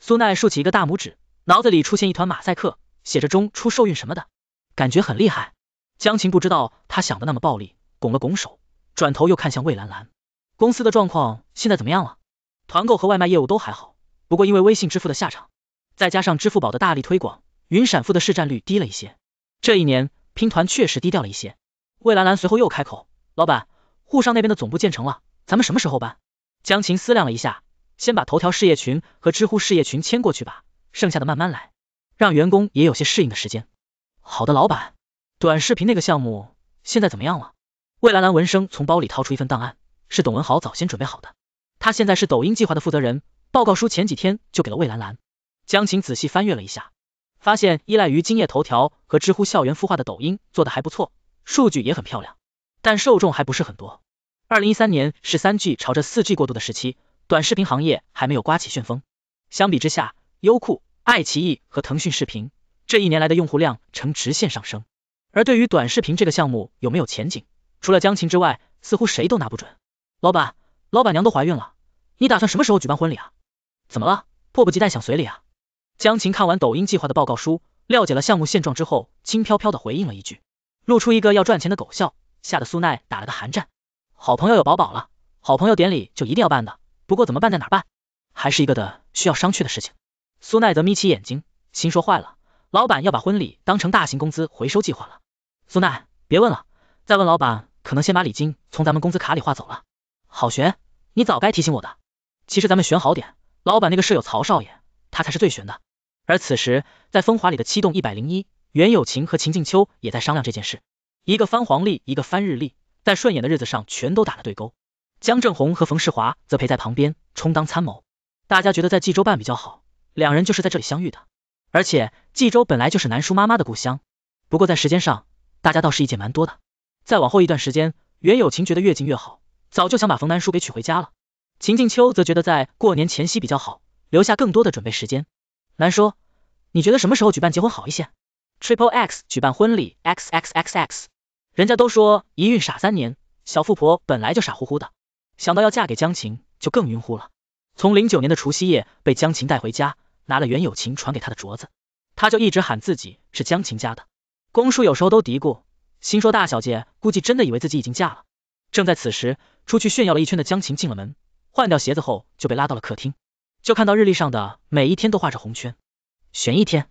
苏奈竖起一个大拇指，脑子里出现一团马赛克，写着中出受孕什么的，感觉很厉害。江琴不知道他想的那么暴力，拱了拱手，转头又看向魏兰兰。公司的状况现在怎么样了？团购和外卖业务都还好，不过因为微信支付的下场。再加上支付宝的大力推广，云闪付的市占率低了一些。这一年拼团确实低调了一些。魏兰兰随后又开口：“老板，沪上那边的总部建成了，咱们什么时候搬？”江琴思量了一下，先把头条事业群和知乎事业群迁过去吧，剩下的慢慢来，让员工也有些适应的时间。好的，老板，短视频那个项目现在怎么样了？魏兰兰闻声从包里掏出一份档案，是董文豪早先准备好的。他现在是抖音计划的负责人，报告书前几天就给了魏兰兰。江晴仔细翻阅了一下，发现依赖于今夜头条和知乎校园孵化的抖音做的还不错，数据也很漂亮，但受众还不是很多。二零一三年是三 G 朝着四 G 过渡的时期，短视频行业还没有刮起旋风。相比之下，优酷、爱奇艺和腾讯视频这一年来的用户量呈直线上升。而对于短视频这个项目有没有前景，除了江晴之外，似乎谁都拿不准。老板，老板娘都怀孕了，你打算什么时候举办婚礼啊？怎么了？迫不及待想随礼啊？江琴看完抖音计划的报告书，了解了项目现状之后，轻飘飘的回应了一句，露出一个要赚钱的狗笑，吓得苏奈打了个寒战。好朋友有宝宝了，好朋友典礼就一定要办的，不过怎么办，在哪办，还是一个的需要商榷的事情。苏奈则眯起眼睛，心说坏了，老板要把婚礼当成大型工资回收计划了。苏奈，别问了，再问老板可能先把礼金从咱们工资卡里划走了。好悬，你早该提醒我的。其实咱们选好点，老板那个室友曹少爷，他才是最悬的。而此时，在风华里的七栋一百零一，袁有情和秦静秋也在商量这件事，一个翻黄历，一个翻日历，在顺眼的日子上全都打了对勾。江正红和冯世华则陪在旁边，充当参谋。大家觉得在冀州办比较好，两人就是在这里相遇的，而且冀州本来就是南叔妈妈的故乡。不过在时间上，大家倒是意见蛮多的。再往后一段时间，袁有情觉得越近越好，早就想把冯南叔给娶回家了。秦静秋则觉得在过年前夕比较好，留下更多的准备时间。难说，你觉得什么时候举办结婚好一些？Triple X 举办婚礼 XXXX，人家都说一孕傻三年，小富婆本来就傻乎乎的，想到要嫁给江琴就更晕乎了。从零九年的除夕夜被江琴带回家，拿了袁有情传给她的镯子，她就一直喊自己是江琴家的。公叔有时候都嘀咕，心说大小姐估计真的以为自己已经嫁了。正在此时，出去炫耀了一圈的江琴进了门，换掉鞋子后就被拉到了客厅。就看到日历上的每一天都画着红圈，选一天。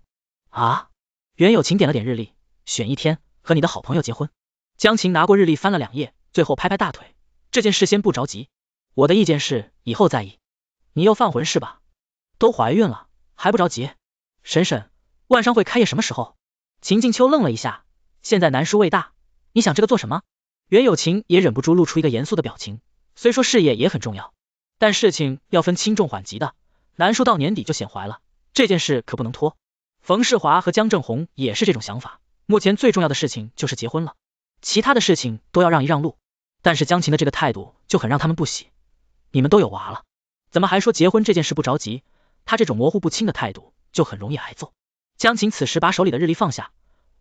啊。袁有情点了点日历，选一天和你的好朋友结婚。江琴拿过日历翻了两页，最后拍拍大腿，这件事先不着急，我的意见是以后再议。你又犯浑是吧？都怀孕了还不着急？婶婶，万商会开业什么时候？秦静秋愣了一下，现在难书未大，你想这个做什么？袁有情也忍不住露出一个严肃的表情，虽说事业也很重要。但事情要分轻重缓急的，南叔到年底就显怀了，这件事可不能拖。冯世华和江正红也是这种想法，目前最重要的事情就是结婚了，其他的事情都要让一让路。但是江琴的这个态度就很让他们不喜，你们都有娃了，怎么还说结婚这件事不着急？他这种模糊不清的态度就很容易挨揍。江琴此时把手里的日历放下，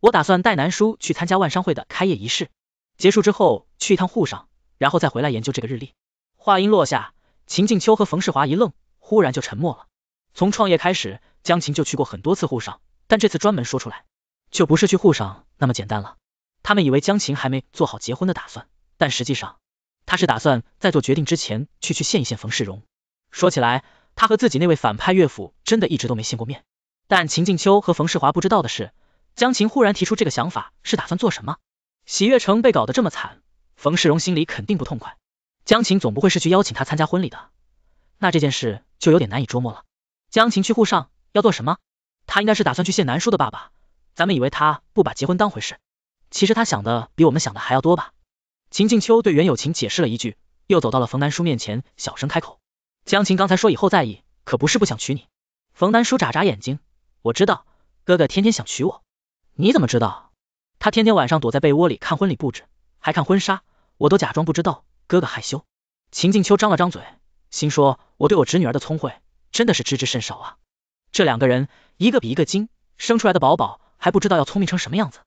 我打算带南叔去参加万商会的开业仪式，结束之后去一趟沪上，然后再回来研究这个日历。话音落下。秦静秋和冯世华一愣，忽然就沉默了。从创业开始，江琴就去过很多次沪上，但这次专门说出来，就不是去沪上那么简单了。他们以为江琴还没做好结婚的打算，但实际上，他是打算在做决定之前去去见一见冯世荣。说起来，他和自己那位反派岳父真的一直都没见过面。但秦静秋和冯世华不知道的是，江琴忽然提出这个想法是打算做什么？喜悦城被搞得这么惨，冯世荣心里肯定不痛快。江琴总不会是去邀请他参加婚礼的，那这件事就有点难以捉摸了。江琴去沪上要做什么？他应该是打算去谢南叔的爸爸。咱们以为他不把结婚当回事，其实他想的比我们想的还要多吧？秦静秋对袁有情解释了一句，又走到了冯南叔面前，小声开口：“江琴刚才说以后在意，可不是不想娶你。”冯南叔眨眨眼睛，我知道，哥哥天天想娶我。你怎么知道？他天天晚上躲在被窝里看婚礼布置，还看婚纱，我都假装不知道。哥哥害羞，秦静秋张了张嘴，心说我对我侄女儿的聪慧真的是知之甚少啊。这两个人一个比一个精，生出来的宝宝还不知道要聪明成什么样子。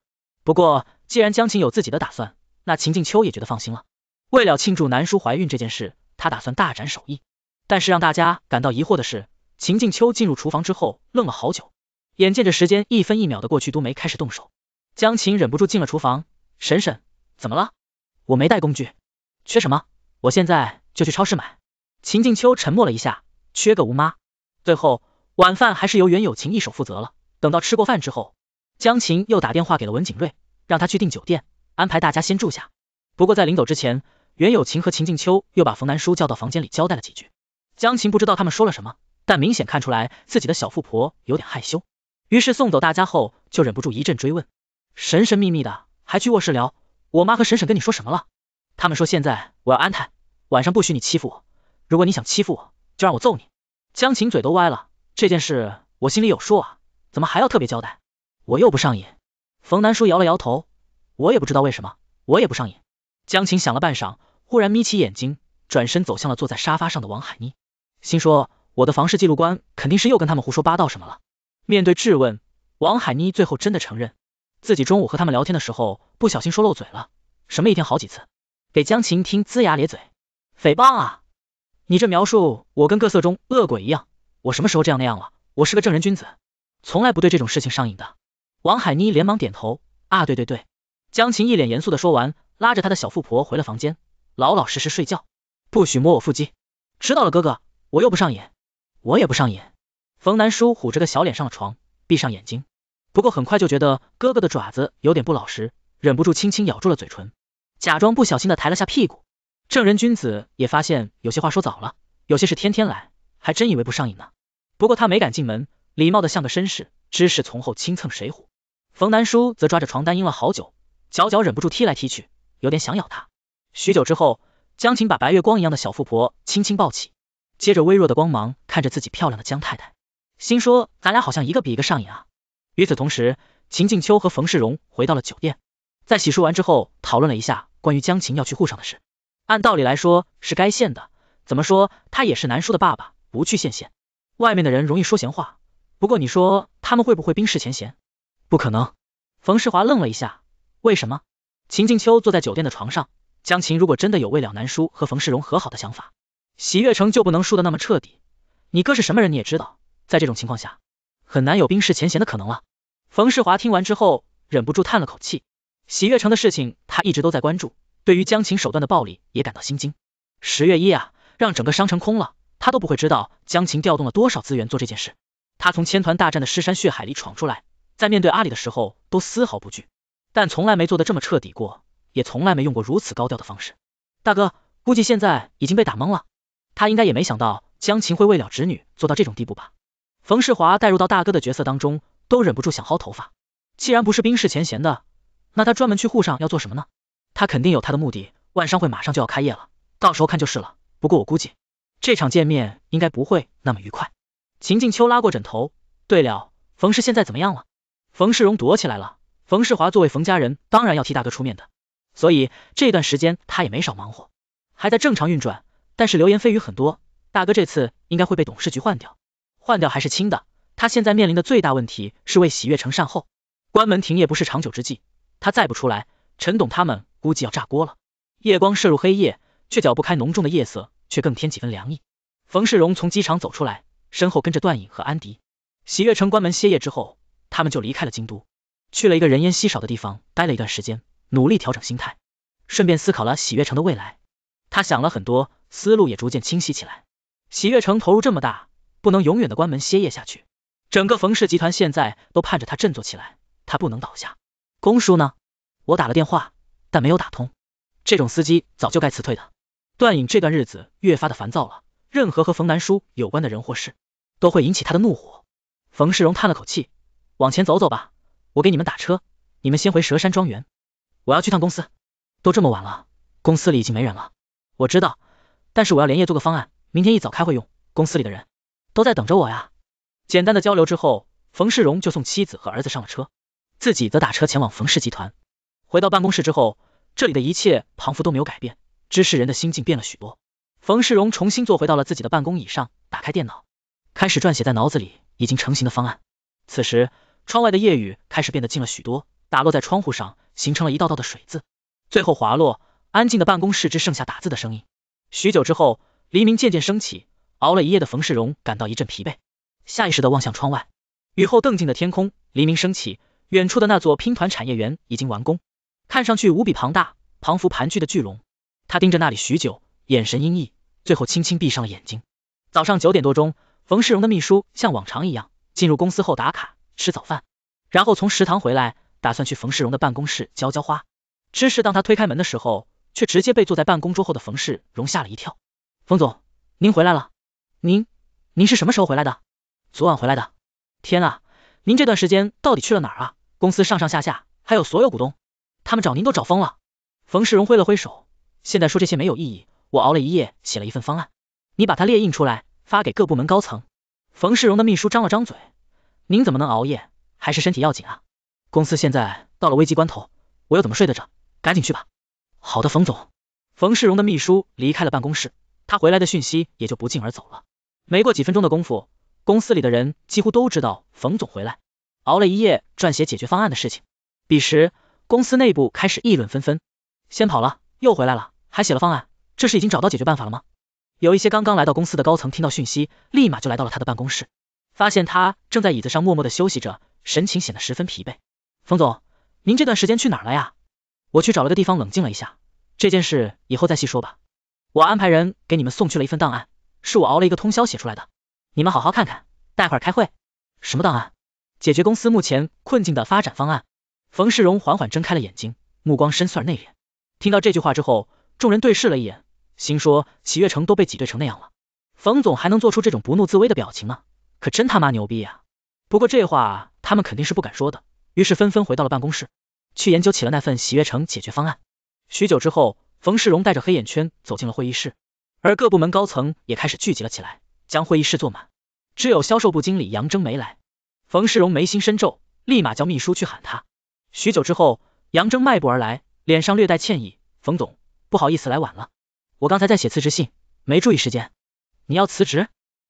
不过既然江琴有自己的打算，那秦静秋也觉得放心了。为了庆祝南叔怀孕这件事，他打算大展手艺。但是让大家感到疑惑的是，秦静秋进入厨房之后愣了好久，眼见着时间一分一秒的过去都没开始动手，江琴忍不住进了厨房，婶婶怎么了？我没带工具。缺什么？我现在就去超市买。秦静秋沉默了一下，缺个吴妈。最后晚饭还是由袁有情一手负责了。等到吃过饭之后，江琴又打电话给了文景瑞，让他去订酒店，安排大家先住下。不过在临走之前，袁有情和秦静秋又把冯南叔叫到房间里交代了几句。江琴不知道他们说了什么，但明显看出来自己的小富婆有点害羞。于是送走大家后，就忍不住一阵追问，神神秘秘的，还去卧室聊，我妈和婶婶跟你说什么了？他们说现在我要安泰，晚上不许你欺负我。如果你想欺负我，就让我揍你。江琴嘴都歪了，这件事我心里有数啊，怎么还要特别交代？我又不上瘾。冯南叔摇了摇头，我也不知道为什么，我也不上瘾。江琴想了半晌，忽然眯起眼睛，转身走向了坐在沙发上的王海妮，心说我的房事记录官肯定是又跟他们胡说八道什么了。面对质问，王海妮最后真的承认，自己中午和他们聊天的时候不小心说漏嘴了，什么一天好几次。给江琴听，龇牙咧嘴，诽谤啊！你这描述我跟各色中恶鬼一样，我什么时候这样那样了？我是个正人君子，从来不对这种事情上瘾的。王海妮连忙点头，啊，对对对。江琴一脸严肃的说完，拉着她的小富婆回了房间，老老实实睡觉，不许摸我腹肌。知道了哥哥，我又不上瘾，我也不上瘾。冯南叔虎着个小脸上了床，闭上眼睛，不过很快就觉得哥哥的爪子有点不老实，忍不住轻轻咬住了嘴唇。假装不小心的抬了下屁股，正人君子也发现有些话说早了，有些事天天来，还真以为不上瘾呢。不过他没敢进门，礼貌的像个绅士，知是从后轻蹭水浒。冯南叔则抓着床单阴了好久，脚脚忍不住踢来踢去，有点想咬他。许久之后，江琴把白月光一样的小富婆轻轻抱起，借着微弱的光芒看着自己漂亮的江太太，心说咱俩好像一个比一个上瘾啊。与此同时，秦静秋和冯世荣回到了酒店，在洗漱完之后讨论了一下。关于江琴要去沪上的事，按道理来说是该献的，怎么说他也是南叔的爸爸，不去献县，外面的人容易说闲话。不过你说他们会不会冰释前嫌？不可能。冯世华愣了一下，为什么？秦静秋坐在酒店的床上，江琴如果真的有为了南叔和冯世荣和好的想法，喜悦城就不能输的那么彻底。你哥是什么人你也知道，在这种情况下，很难有冰释前嫌的可能了。冯世华听完之后，忍不住叹了口气。喜悦城的事情，他一直都在关注，对于江琴手段的暴力也感到心惊。十月一啊，让整个商城空了，他都不会知道江琴调动了多少资源做这件事。他从千团大战的尸山血海里闯出来，在面对阿里的时候都丝毫不惧，但从来没做的这么彻底过，也从来没用过如此高调的方式。大哥估计现在已经被打懵了，他应该也没想到江琴会为了侄女做到这种地步吧？冯世华带入到大哥的角色当中，都忍不住想薅头发。既然不是冰释前嫌的。那他专门去沪上要做什么呢？他肯定有他的目的。万商会马上就要开业了，到时候看就是了。不过我估计这场见面应该不会那么愉快。秦静秋拉过枕头，对了，冯氏现在怎么样了？冯世荣躲起来了，冯世华作为冯家人，当然要替大哥出面的，所以这段时间他也没少忙活，还在正常运转，但是流言蜚语很多。大哥这次应该会被董事局换掉，换掉还是轻的，他现在面临的最大问题是为喜悦城善后，关门停业不是长久之计。他再不出来，陈董他们估计要炸锅了。夜光射入黑夜，却搅不开浓重的夜色，却更添几分凉意。冯世荣从机场走出来，身后跟着段颖和安迪。喜悦城关门歇业之后，他们就离开了京都，去了一个人烟稀少的地方待了一段时间，努力调整心态，顺便思考了喜悦城的未来。他想了很多，思路也逐渐清晰起来。喜悦城投入这么大，不能永远的关门歇业下去。整个冯氏集团现在都盼着他振作起来，他不能倒下。公叔呢？我打了电话，但没有打通。这种司机早就该辞退的。段颖这段日子越发的烦躁了，任何和冯南叔有关的人或事，都会引起他的怒火。冯世荣叹了口气，往前走走吧，我给你们打车，你们先回蛇山庄园，我要去趟公司。都这么晚了，公司里已经没人了。我知道，但是我要连夜做个方案，明天一早开会用，公司里的人都在等着我呀。简单的交流之后，冯世荣就送妻子和儿子上了车。自己则打车前往冯氏集团。回到办公室之后，这里的一切仿佛都没有改变，只是人的心境变了许多。冯世荣重新坐回到了自己的办公椅上，打开电脑，开始撰写在脑子里已经成型的方案。此时，窗外的夜雨开始变得静了许多，打落在窗户上，形成了一道道的水渍，最后滑落。安静的办公室只剩下打字的声音。许久之后，黎明渐渐升起。熬了一夜的冯世荣感到一阵疲惫，下意识的望向窗外，雨后更静的天空，黎明升起。远处的那座拼团产业园已经完工，看上去无比庞大，庞幅盘踞的巨龙。他盯着那里许久，眼神阴翳，最后轻轻闭上了眼睛。早上九点多钟，冯世荣的秘书像往常一样进入公司后打卡、吃早饭，然后从食堂回来，打算去冯世荣的办公室浇浇花。只是当他推开门的时候，却直接被坐在办公桌后的冯世荣吓了一跳。“冯总，您回来了？您您是什么时候回来的？昨晚回来的。天啊，您这段时间到底去了哪儿啊？”公司上上下下，还有所有股东，他们找您都找疯了。冯世荣挥了挥手，现在说这些没有意义。我熬了一夜，写了一份方案，你把它列印出来，发给各部门高层。冯世荣的秘书张了张嘴，您怎么能熬夜？还是身体要紧啊。公司现在到了危机关头，我又怎么睡得着？赶紧去吧。好的，冯总。冯世荣的秘书离开了办公室，他回来的讯息也就不胫而走了。没过几分钟的功夫，公司里的人几乎都知道冯总回来。熬了一夜撰写解决方案的事情，彼时公司内部开始议论纷纷。先跑了，又回来了，还写了方案，这是已经找到解决办法了吗？有一些刚刚来到公司的高层听到讯息，立马就来到了他的办公室，发现他正在椅子上默默的休息着，神情显得十分疲惫。冯总，您这段时间去哪儿了呀？我去找了个地方冷静了一下，这件事以后再细说吧。我安排人给你们送去了一份档案，是我熬了一个通宵写出来的，你们好好看看，待会儿开会。什么档案？解决公司目前困境的发展方案。冯世荣缓缓睁开了眼睛，目光深邃而内敛。听到这句话之后，众人对视了一眼，心说：喜悦城都被挤兑成那样了，冯总还能做出这种不怒自威的表情吗？可真他妈牛逼呀！不过这话他们肯定是不敢说的，于是纷纷回到了办公室，去研究起了那份喜悦城解决方案。许久之后，冯世荣带着黑眼圈走进了会议室，而各部门高层也开始聚集了起来，将会议室坐满，只有销售部经理杨征没来。冯世荣眉心深皱，立马叫秘书去喊他。许久之后，杨铮迈步而来，脸上略带歉意：“冯总，不好意思，来晚了。我刚才在写辞职信，没注意时间。”你要辞职？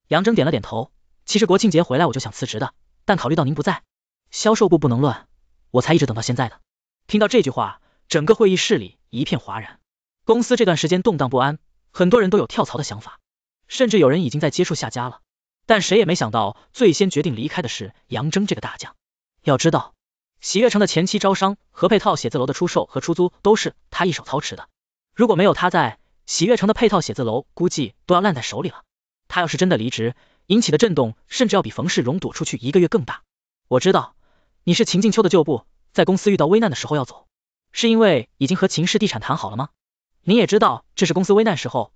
杨铮点了点头。其实国庆节回来我就想辞职的，但考虑到您不在，销售部不能乱，我才一直等到现在。的听到这句话，整个会议室里一片哗然。公司这段时间动荡不安，很多人都有跳槽的想法，甚至有人已经在接触下家了。但谁也没想到，最先决定离开的是杨征这个大将。要知道，喜悦城的前期招商和配套写字楼的出售和出租都是他一手操持的。如果没有他在，喜悦城的配套写字楼估计都要烂在手里了。他要是真的离职，引起的震动甚至要比冯世荣躲出去一个月更大。我知道你是秦静秋的旧部，在公司遇到危难的时候要走，是因为已经和秦氏地产谈好了吗？您也知道这是公司危难时候，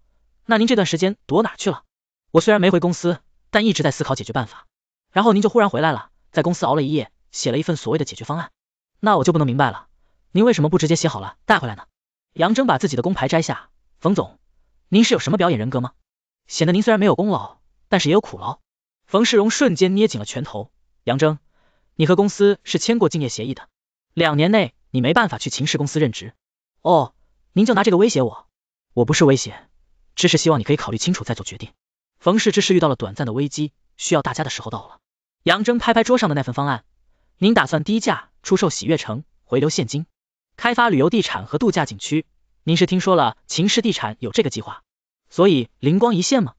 那您这段时间躲哪去了？我虽然没回公司。但一直在思考解决办法，然后您就忽然回来了，在公司熬了一夜，写了一份所谓的解决方案。那我就不能明白了，您为什么不直接写好了带回来呢？杨峥把自己的工牌摘下，冯总，您是有什么表演人格吗？显得您虽然没有功劳，但是也有苦劳。冯世荣瞬间捏紧了拳头，杨峥，你和公司是签过竞业协议的，两年内你没办法去秦氏公司任职。哦，您就拿这个威胁我？我不是威胁，只是希望你可以考虑清楚再做决定。冯氏之事遇到了短暂的危机，需要大家的时候到了。杨征拍拍桌上的那份方案，您打算低价出售喜悦城，回流现金，开发旅游地产和度假景区。您是听说了秦氏地产有这个计划，所以灵光一现吗？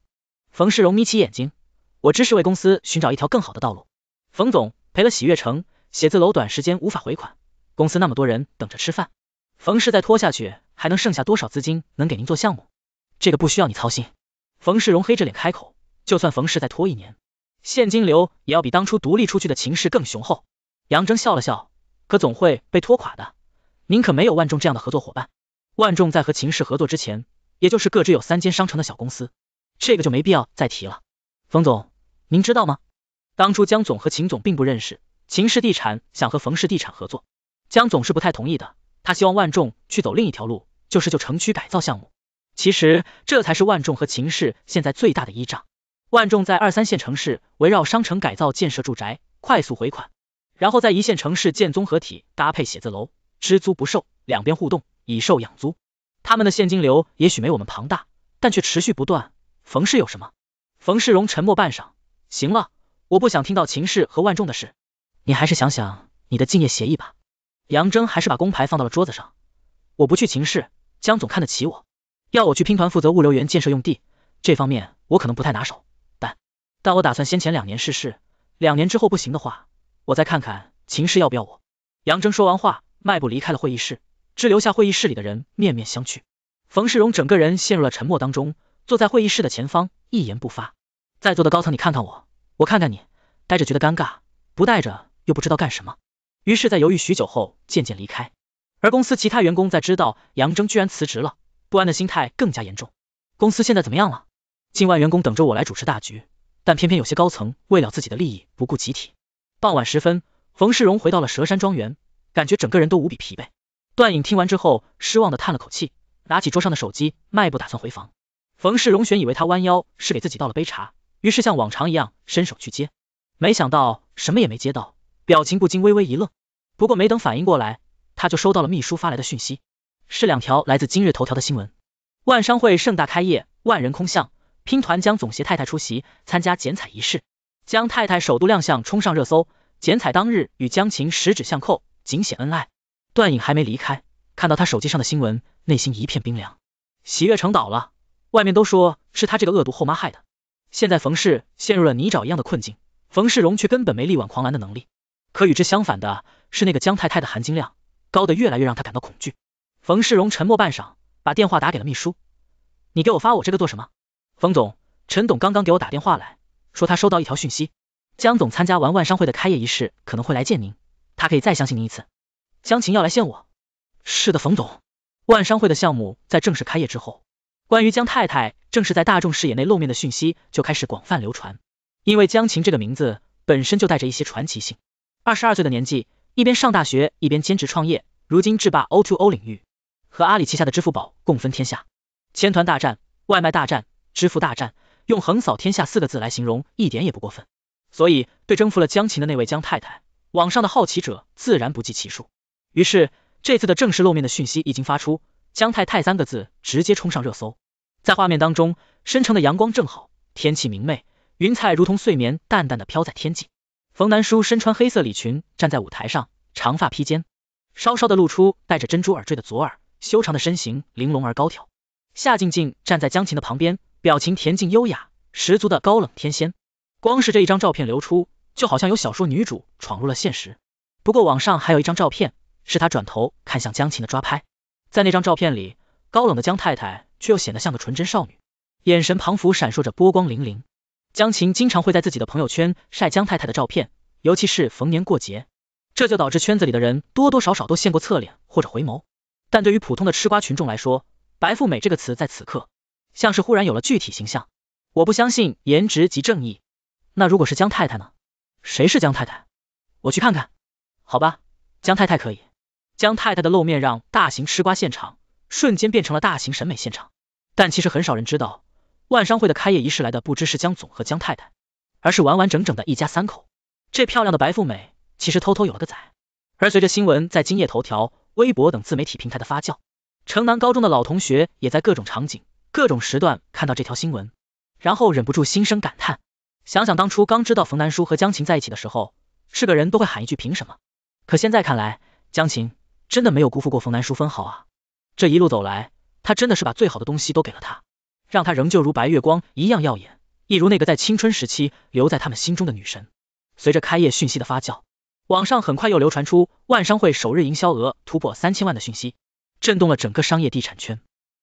冯世荣眯起眼睛，我只是为公司寻找一条更好的道路。冯总赔了喜悦城，写字楼短时间无法回款，公司那么多人等着吃饭，冯氏再拖下去，还能剩下多少资金能给您做项目？这个不需要你操心。冯世荣黑着脸开口，就算冯氏再拖一年，现金流也要比当初独立出去的秦氏更雄厚。杨铮笑了笑，可总会被拖垮的。您可没有万众这样的合作伙伴，万众在和秦氏合作之前，也就是各只有三间商城的小公司，这个就没必要再提了。冯总，您知道吗？当初江总和秦总并不认识，秦氏地产想和冯氏地产合作，江总是不太同意的，他希望万众去走另一条路，就是就城区改造项目。其实这才是万众和秦氏现在最大的依仗。万众在二三线城市围绕商城改造建设住宅，快速回款，然后在一线城市建综合体搭配写字楼，只租不售，两边互动，以售养租。他们的现金流也许没我们庞大，但却持续不断。冯氏有什么？冯世荣沉默半晌，行了，我不想听到秦氏和万众的事，你还是想想你的敬业协议吧。杨峥还是把工牌放到了桌子上，我不去秦氏，江总看得起我。要我去拼团负责物流园建设用地，这方面我可能不太拿手，但但我打算先前两年试试，两年之后不行的话，我再看看秦氏要不要我。杨峥说完话，迈步离开了会议室，只留下会议室里的人面面相觑。冯世荣整个人陷入了沉默当中，坐在会议室的前方一言不发。在座的高层你看看我，我看看你，呆着觉得尴尬，不带着又不知道干什么，于是，在犹豫许久后渐渐离开。而公司其他员工在知道杨峥居然辞职了。不安的心态更加严重，公司现在怎么样了？近万员工等着我来主持大局，但偏偏有些高层为了自己的利益不顾集体。傍晚时分，冯世荣回到了蛇山庄园，感觉整个人都无比疲惫。段颖听完之后，失望的叹了口气，拿起桌上的手机，迈步打算回房。冯世荣选以为他弯腰是给自己倒了杯茶，于是像往常一样伸手去接，没想到什么也没接到，表情不禁微微一愣。不过没等反应过来，他就收到了秘书发来的讯息。是两条来自今日头条的新闻，万商会盛大开业，万人空巷，拼团江总协太太出席参加剪彩仪式，江太太首度亮相冲上热搜，剪彩当日与江琴十指相扣，尽显恩爱。段颖还没离开，看到他手机上的新闻，内心一片冰凉，喜悦成倒了。外面都说是他这个恶毒后妈害的，现在冯氏陷入了泥沼一样的困境，冯世荣却根本没力挽狂澜的能力。可与之相反的是，那个江太太的含金量高的越来越让他感到恐惧。冯世荣沉默半晌，把电话打给了秘书：“你给我发我这个做什么？”冯总，陈董刚刚给我打电话来说，他收到一条讯息，江总参加完万商会的开业仪式，可能会来见您，他可以再相信您一次。江琴要来见我？是的，冯总。万商会的项目在正式开业之后，关于江太太正式在大众视野内露面的讯息就开始广泛流传，因为江琴这个名字本身就带着一些传奇性。二十二岁的年纪，一边上大学一边兼职创业，如今制霸 O2O 领域。和阿里旗下的支付宝共分天下，千团大战、外卖大战、支付大战，用横扫天下四个字来形容一点也不过分。所以，被征服了江琴的那位江太太，网上的好奇者自然不计其数。于是，这次的正式露面的讯息已经发出，江太太三个字直接冲上热搜。在画面当中，深城的阳光正好，天气明媚，云彩如同碎棉，淡淡的飘在天际。冯南叔身穿黑色礼裙，站在舞台上，长发披肩，稍稍的露出戴着珍珠耳坠的左耳。修长的身形，玲珑而高挑，夏静静站在江琴的旁边，表情恬静优雅，十足的高冷天仙。光是这一张照片流出，就好像有小说女主闯入了现实。不过网上还有一张照片，是她转头看向江琴的抓拍，在那张照片里，高冷的江太太却又显得像个纯真少女，眼神旁佛闪烁着波光粼粼。江琴经常会在自己的朋友圈晒江太太的照片，尤其是逢年过节，这就导致圈子里的人多多少少都见过侧脸或者回眸。但对于普通的吃瓜群众来说，白富美这个词在此刻像是忽然有了具体形象。我不相信颜值及正义。那如果是江太太呢？谁是江太太？我去看看。好吧，江太太可以。江太太的露面让大型吃瓜现场瞬间变成了大型审美现场。但其实很少人知道，万商会的开业仪式来的不知是江总和江太太，而是完完整整的一家三口。这漂亮的白富美其实偷偷有了个仔。而随着新闻在今夜头条。微博等自媒体平台的发酵，城南高中的老同学也在各种场景、各种时段看到这条新闻，然后忍不住心生感叹。想想当初刚知道冯南叔和江琴在一起的时候，是个人都会喊一句凭什么。可现在看来，江琴真的没有辜负过冯南叔分毫啊，这一路走来，他真的是把最好的东西都给了他，让他仍旧如白月光一样耀眼，一如那个在青春时期留在他们心中的女神。随着开业讯息的发酵。网上很快又流传出万商会首日营销额突破三千万的讯息，震动了整个商业地产圈。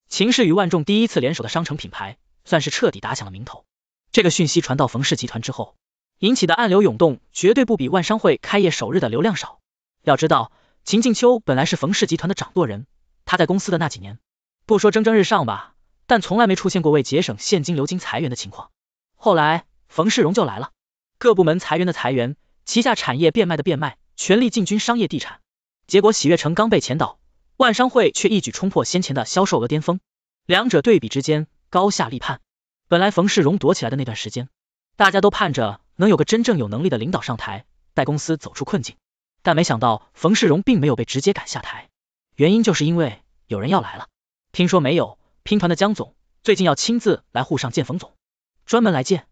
秦氏与万众第一次联手的商城品牌，算是彻底打响了名头。这个讯息传到冯氏集团之后，引起的暗流涌动绝对不比万商会开业首日的流量少。要知道，秦静秋本来是冯氏集团的掌舵人，他在公司的那几年，不说蒸蒸日上吧，但从来没出现过为节省现金流经裁员的情况。后来冯世荣就来了，各部门裁员的裁员。旗下产业变卖的变卖，全力进军商业地产。结果喜悦城刚被潜倒，万商会却一举冲破先前的销售额巅峰。两者对比之间，高下立判。本来冯世荣躲起来的那段时间，大家都盼着能有个真正有能力的领导上台，带公司走出困境。但没想到冯世荣并没有被直接赶下台，原因就是因为有人要来了。听说没有？拼团的江总最近要亲自来沪上见冯总，专门来见。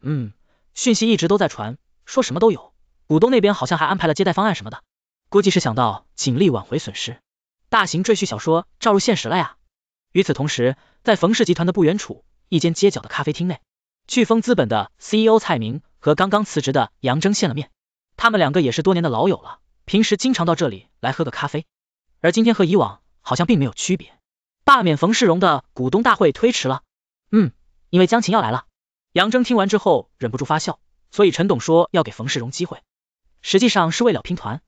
嗯，讯息一直都在传，说什么都有。股东那边好像还安排了接待方案什么的，估计是想到尽力挽回损失。大型赘婿小说照入现实了呀！与此同时，在冯氏集团的不远处，一间街角的咖啡厅内，飓风资本的 CEO 蔡明和刚刚辞职的杨峥见了面。他们两个也是多年的老友了，平时经常到这里来喝个咖啡。而今天和以往好像并没有区别。罢免冯世荣的股东大会推迟了？嗯，因为江琴要来了。杨峥听完之后忍不住发笑，所以陈董说要给冯世荣机会。实际上是为了拼团，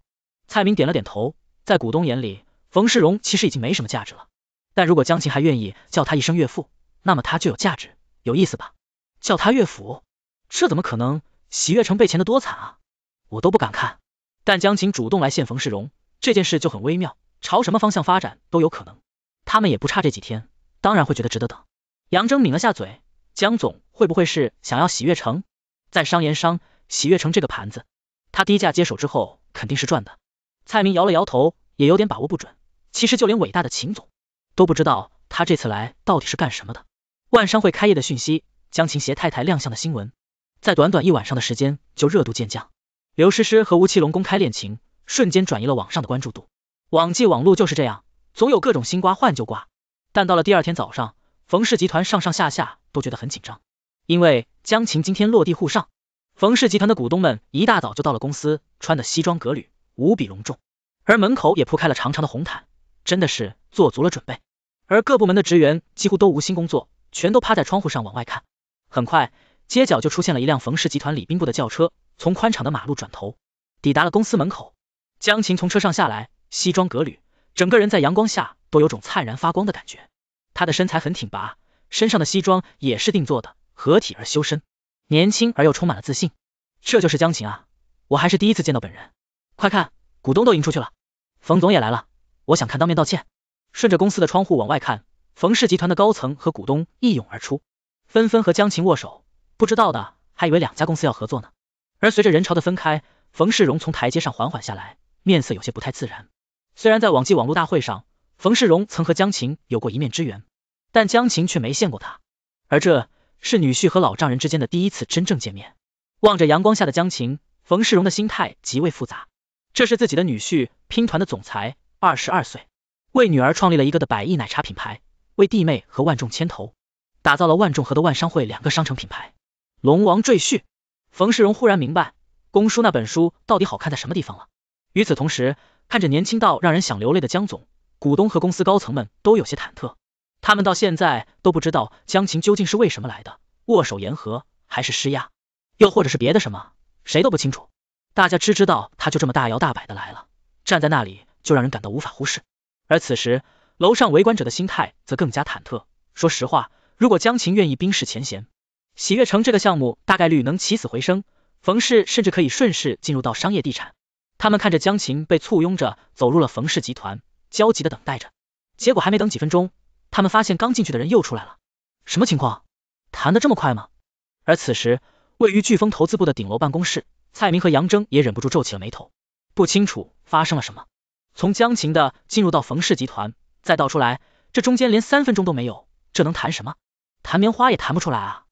蔡明点了点头。在股东眼里，冯世荣其实已经没什么价值了。但如果江琴还愿意叫他一声岳父，那么他就有价值，有意思吧？叫他岳父？这怎么可能？喜悦城被钱的多惨啊，我都不敢看。但江琴主动来见冯世荣，这件事就很微妙，朝什么方向发展都有可能。他们也不差这几天，当然会觉得值得等。杨峥抿了下嘴，江总会不会是想要喜悦城？在商言商，喜悦城这个盘子。他低价接手之后肯定是赚的。蔡明摇了摇头，也有点把握不准。其实就连伟大的秦总都不知道他这次来到底是干什么的。万商会开业的讯息，江琴携太太亮相的新闻，在短短一晚上的时间就热度渐降。刘诗诗和吴奇隆公开恋情，瞬间转移了网上的关注度。网际网路就是这样，总有各种新瓜换旧瓜。但到了第二天早上，冯氏集团上上下下都觉得很紧张，因为江琴今天落地沪上。冯氏集团的股东们一大早就到了公司，穿的西装革履，无比隆重，而门口也铺开了长长的红毯，真的是做足了准备。而各部门的职员几乎都无心工作，全都趴在窗户上往外看。很快，街角就出现了一辆冯氏集团礼宾部的轿车，从宽敞的马路转头，抵达了公司门口。江琴从车上下来，西装革履，整个人在阳光下都有种灿然发光的感觉。她的身材很挺拔，身上的西装也是定做的，合体而修身。年轻而又充满了自信，这就是江琴啊，我还是第一次见到本人。快看，股东都迎出去了，冯总也来了，我想看当面道歉。顺着公司的窗户往外看，冯氏集团的高层和股东一涌而出，纷纷和江琴握手，不知道的还以为两家公司要合作呢。而随着人潮的分开，冯世荣从台阶上缓缓下来，面色有些不太自然。虽然在往季网络大会上，冯世荣曾和江琴有过一面之缘，但江琴却没见过他，而这。是女婿和老丈人之间的第一次真正见面。望着阳光下的江晴，冯世荣的心态极为复杂。这是自己的女婿，拼团的总裁，二十二岁，为女儿创立了一个的百亿奶茶品牌，为弟妹和万众牵头，打造了万众和的万商会两个商城品牌。龙王赘婿，冯世荣忽然明白，公叔那本书到底好看在什么地方了。与此同时，看着年轻到让人想流泪的江总，股东和公司高层们都有些忐忑。他们到现在都不知道江琴究竟是为什么来的，握手言和还是施压，又或者是别的什么，谁都不清楚。大家只知道他就这么大摇大摆的来了，站在那里就让人感到无法忽视。而此时楼上围观者的心态则更加忐忑。说实话，如果江琴愿意冰释前嫌，喜悦城这个项目大概率能起死回生，冯氏甚至可以顺势进入到商业地产。他们看着江琴被簇拥着走入了冯氏集团，焦急的等待着。结果还没等几分钟。他们发现刚进去的人又出来了，什么情况？谈得这么快吗？而此时，位于飓风投资部的顶楼办公室，蔡明和杨峥也忍不住皱起了眉头，不清楚发生了什么。从江琴的进入到冯氏集团，再倒出来，这中间连三分钟都没有，这能谈什么？谈棉花也谈不出来啊！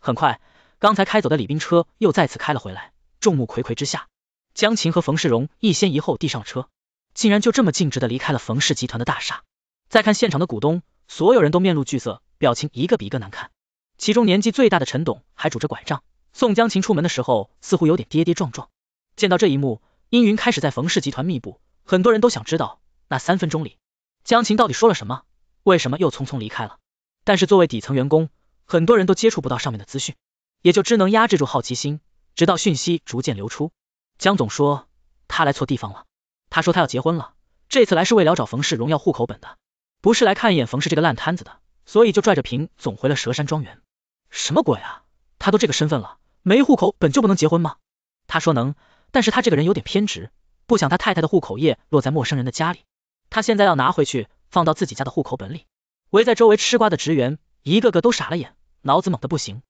很快，刚才开走的李斌车又再次开了回来，众目睽睽之下，江琴和冯世荣一先一后递上了车，竟然就这么径直的离开了冯氏集团的大厦。再看现场的股东。所有人都面露惧色，表情一个比一个难看。其中年纪最大的陈董还拄着拐杖，送江琴出门的时候似乎有点跌跌撞撞。见到这一幕，阴云开始在冯氏集团密布。很多人都想知道，那三分钟里江琴到底说了什么，为什么又匆匆离开了。但是作为底层员工，很多人都接触不到上面的资讯，也就只能压制住好奇心，直到讯息逐渐流出。江总说他来错地方了，他说他要结婚了，这次来是为了找冯氏荣耀户口本的。不是来看一眼冯氏这个烂摊子的，所以就拽着平总回了蛇山庄园。什么鬼啊？他都这个身份了，没户口本就不能结婚吗？他说能，但是他这个人有点偏执，不想他太太的户口页落在陌生人的家里。他现在要拿回去放到自己家的户口本里。围在周围吃瓜的职员一个个都傻了眼，脑子猛的不行。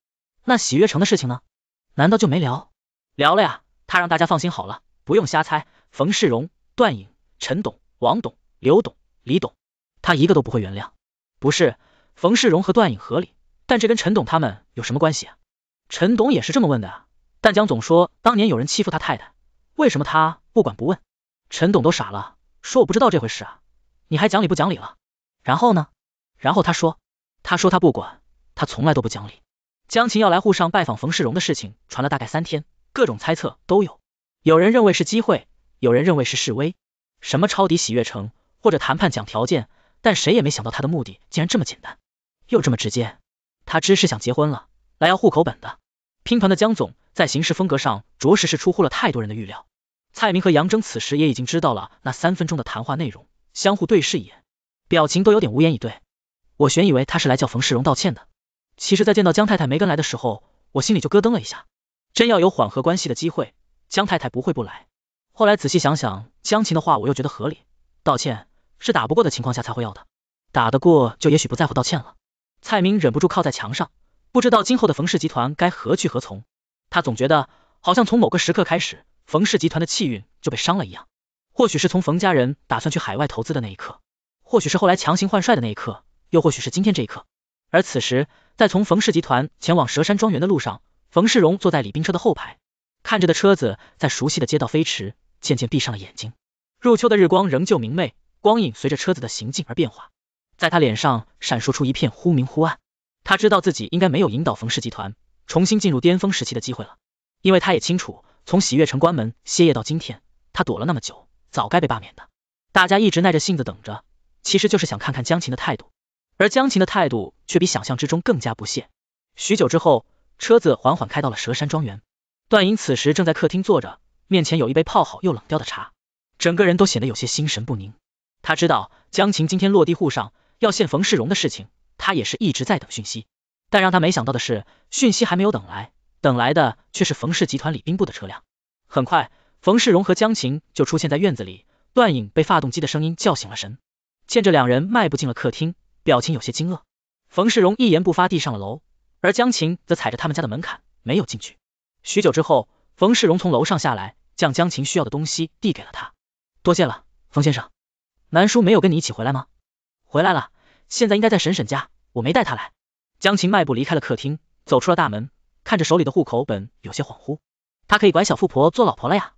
那喜悦城的事情呢？难道就没聊？聊了呀，他让大家放心好了，不用瞎猜。冯世荣、段颖、陈董、王董、刘董、李董。他一个都不会原谅，不是冯世荣和段影合理，但这跟陈董他们有什么关系啊？陈董也是这么问的啊，但江总说当年有人欺负他太太，为什么他不管不问？陈董都傻了，说我不知道这回事啊，你还讲理不讲理了？然后呢？然后他说，他说他不管，他从来都不讲理。江琴要来沪上拜访冯世荣的事情传了大概三天，各种猜测都有，有人认为是机会，有人认为是示威，什么抄底喜悦城或者谈判讲条件。但谁也没想到他的目的竟然这么简单，又这么直接。他只是想结婚了，来要户口本的。拼团的江总在行事风格上，着实是出乎了太多人的预料。蔡明和杨征此时也已经知道了那三分钟的谈话内容，相互对视一眼，表情都有点无言以对。我原以为他是来叫冯世荣道歉的，其实，在见到江太太没跟来的时候，我心里就咯噔了一下。真要有缓和关系的机会，江太太不会不来。后来仔细想想江琴的话，我又觉得合理，道歉。是打不过的情况下才会要的，打得过就也许不在乎道歉了。蔡明忍不住靠在墙上，不知道今后的冯氏集团该何去何从。他总觉得好像从某个时刻开始，冯氏集团的气运就被伤了一样。或许是从冯家人打算去海外投资的那一刻，或许是后来强行换帅的那一刻，又或许是今天这一刻。而此时，在从冯氏集团前往蛇山庄园的路上，冯世荣坐在李冰车的后排，看着的车子在熟悉的街道飞驰，渐渐闭上了眼睛。入秋的日光仍旧明媚。光影随着车子的行进而变化，在他脸上闪烁出一片忽明忽暗。他知道自己应该没有引导冯氏集团重新进入巅峰时期的机会了，因为他也清楚，从喜悦城关门歇业到今天，他躲了那么久，早该被罢免的。大家一直耐着性子等着，其实就是想看看江琴的态度，而江琴的态度却比想象之中更加不屑。许久之后，车子缓缓开到了蛇山庄园，段莹此时正在客厅坐着，面前有一杯泡好又冷掉的茶，整个人都显得有些心神不宁。他知道江晴今天落地沪上要见冯世荣的事情，他也是一直在等讯息。但让他没想到的是，讯息还没有等来，等来的却是冯氏集团礼宾部的车辆。很快，冯世荣和江晴就出现在院子里。段影被发动机的声音叫醒了神，见着两人迈步进了客厅，表情有些惊愕。冯世荣一言不发地上了楼，而江晴则踩着他们家的门槛没有进去。许久之后，冯世荣从楼上下来，将江晴需要的东西递给了他。多谢了，冯先生。南叔没有跟你一起回来吗？回来了，现在应该在婶婶家，我没带他来。江琴迈步离开了客厅，走出了大门，看着手里的户口本，有些恍惚。他可以拐小富婆做老婆了呀！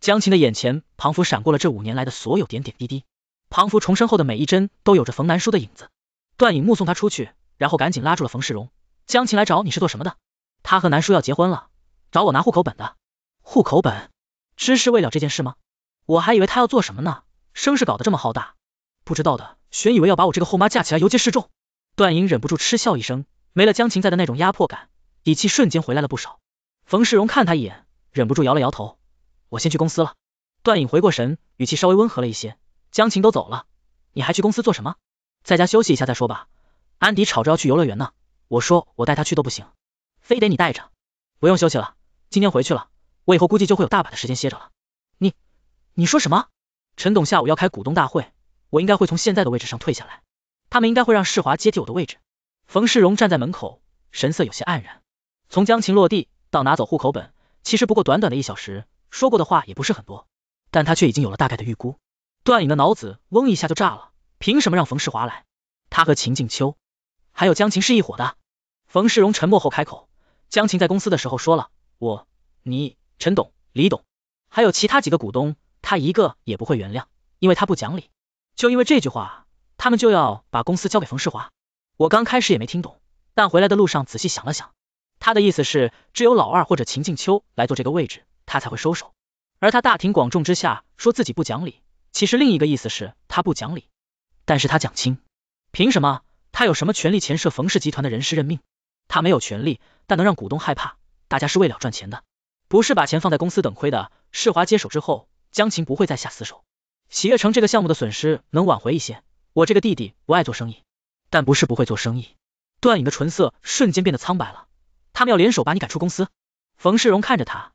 江琴的眼前，仿佛闪过了这五年来的所有点点滴滴。庞福重生后的每一帧都有着冯南叔的影子。段影目送他出去，然后赶紧拉住了冯世荣。江琴来找你是做什么的？他和南叔要结婚了，找我拿户口本的。户口本，只是为了这件事吗？我还以为他要做什么呢。声势搞得这么浩大，不知道的全以为要把我这个后妈架起来游街示众。段颖忍不住嗤笑一声，没了江琴在的那种压迫感，底气瞬间回来了不少。冯世荣看他一眼，忍不住摇了摇头。我先去公司了。段颖回过神，语气稍微温和了一些。江琴都走了，你还去公司做什么？在家休息一下再说吧。安迪吵着要去游乐园呢，我说我带他去都不行，非得你带着。不用休息了，今天回去了，我以后估计就会有大把的时间歇着了。你，你说什么？陈董下午要开股东大会，我应该会从现在的位置上退下来，他们应该会让世华接替我的位置。冯世荣站在门口，神色有些黯然。从江琴落地到拿走户口本，其实不过短短的一小时，说过的话也不是很多，但他却已经有了大概的预估。段影的脑子嗡一下就炸了，凭什么让冯世华来？他和秦静秋还有江琴是一伙的。冯世荣沉默后开口，江琴在公司的时候说了，我、你、陈董、李董还有其他几个股东。他一个也不会原谅，因为他不讲理。就因为这句话，他们就要把公司交给冯世华。我刚开始也没听懂，但回来的路上仔细想了想，他的意思是只有老二或者秦静秋来做这个位置，他才会收手。而他大庭广众之下说自己不讲理，其实另一个意思是他不讲理，但是他讲清。凭什么他有什么权利钱涉冯氏集团的人事任命？他没有权利，但能让股东害怕。大家是为了赚钱的，不是把钱放在公司等亏的。世华接手之后。江琴不会再下死手，喜悦城这个项目的损失能挽回一些。我这个弟弟不爱做生意，但不是不会做生意。段颖的唇色瞬间变得苍白了，他们要联手把你赶出公司。冯世荣看着他，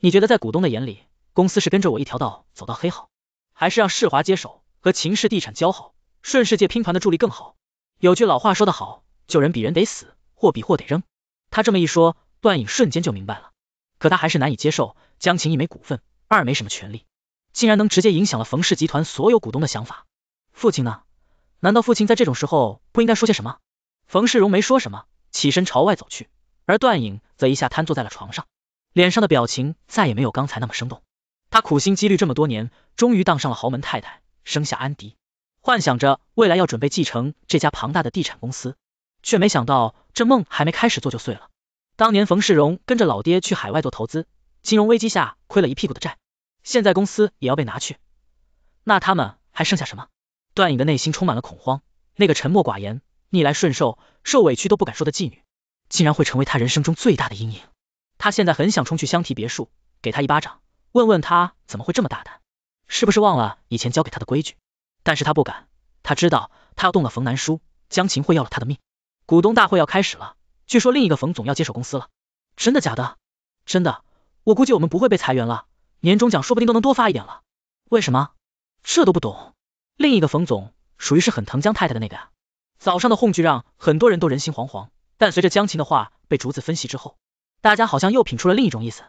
你觉得在股东的眼里，公司是跟着我一条道走到黑好，还是让世华接手，和秦氏地产交好，顺世界拼团的助力更好？有句老话说得好，救人比人得死，货比货得扔。他这么一说，段颖瞬间就明白了，可他还是难以接受江琴一枚股份。二没什么权利，竟然能直接影响了冯氏集团所有股东的想法。父亲呢？难道父亲在这种时候不应该说些什么？冯世荣没说什么，起身朝外走去，而段影则一下瘫坐在了床上，脸上的表情再也没有刚才那么生动。他苦心积虑这么多年，终于当上了豪门太太，生下安迪，幻想着未来要准备继承这家庞大的地产公司，却没想到这梦还没开始做就碎了。当年冯世荣跟着老爹去海外做投资。金融危机下亏了一屁股的债，现在公司也要被拿去，那他们还剩下什么？段颖的内心充满了恐慌。那个沉默寡言、逆来顺受、受委屈都不敢说的妓女，竟然会成为他人生中最大的阴影。他现在很想冲去香缇别墅，给他一巴掌，问问他怎么会这么大胆，是不是忘了以前教给他的规矩？但是他不敢，他知道他要动了冯南叔，江琴会要了他的命。股东大会要开始了，据说另一个冯总要接手公司了。真的假的？真的。我估计我们不会被裁员了，年终奖说不定都能多发一点了。为什么？这都不懂。另一个冯总属于是很疼江太太的那个啊。早上的哄聚让很多人都人心惶惶，但随着江琴的话被逐字分析之后，大家好像又品出了另一种意思。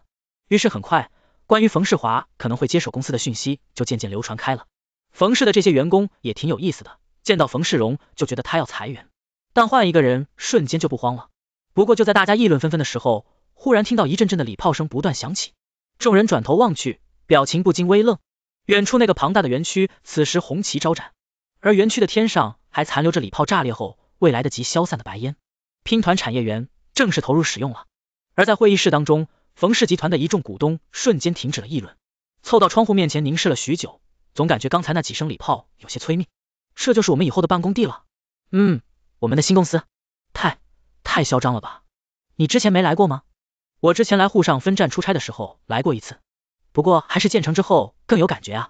于是很快，关于冯世华可能会接手公司的讯息就渐渐流传开了。冯氏的这些员工也挺有意思的，见到冯世荣就觉得他要裁员，但换一个人瞬间就不慌了。不过就在大家议论纷纷的时候。忽然听到一阵阵的礼炮声不断响起，众人转头望去，表情不禁微愣。远处那个庞大的园区此时红旗招展，而园区的天上还残留着礼炮炸裂后未来得及消散的白烟。拼团产业园正式投入使用了。而在会议室当中，冯氏集团的一众股东瞬间停止了议论，凑到窗户面前凝视了许久，总感觉刚才那几声礼炮有些催命。这就是我们以后的办公地了？嗯，我们的新公司，太太嚣张了吧？你之前没来过吗？我之前来沪上分站出差的时候来过一次，不过还是建成之后更有感觉啊！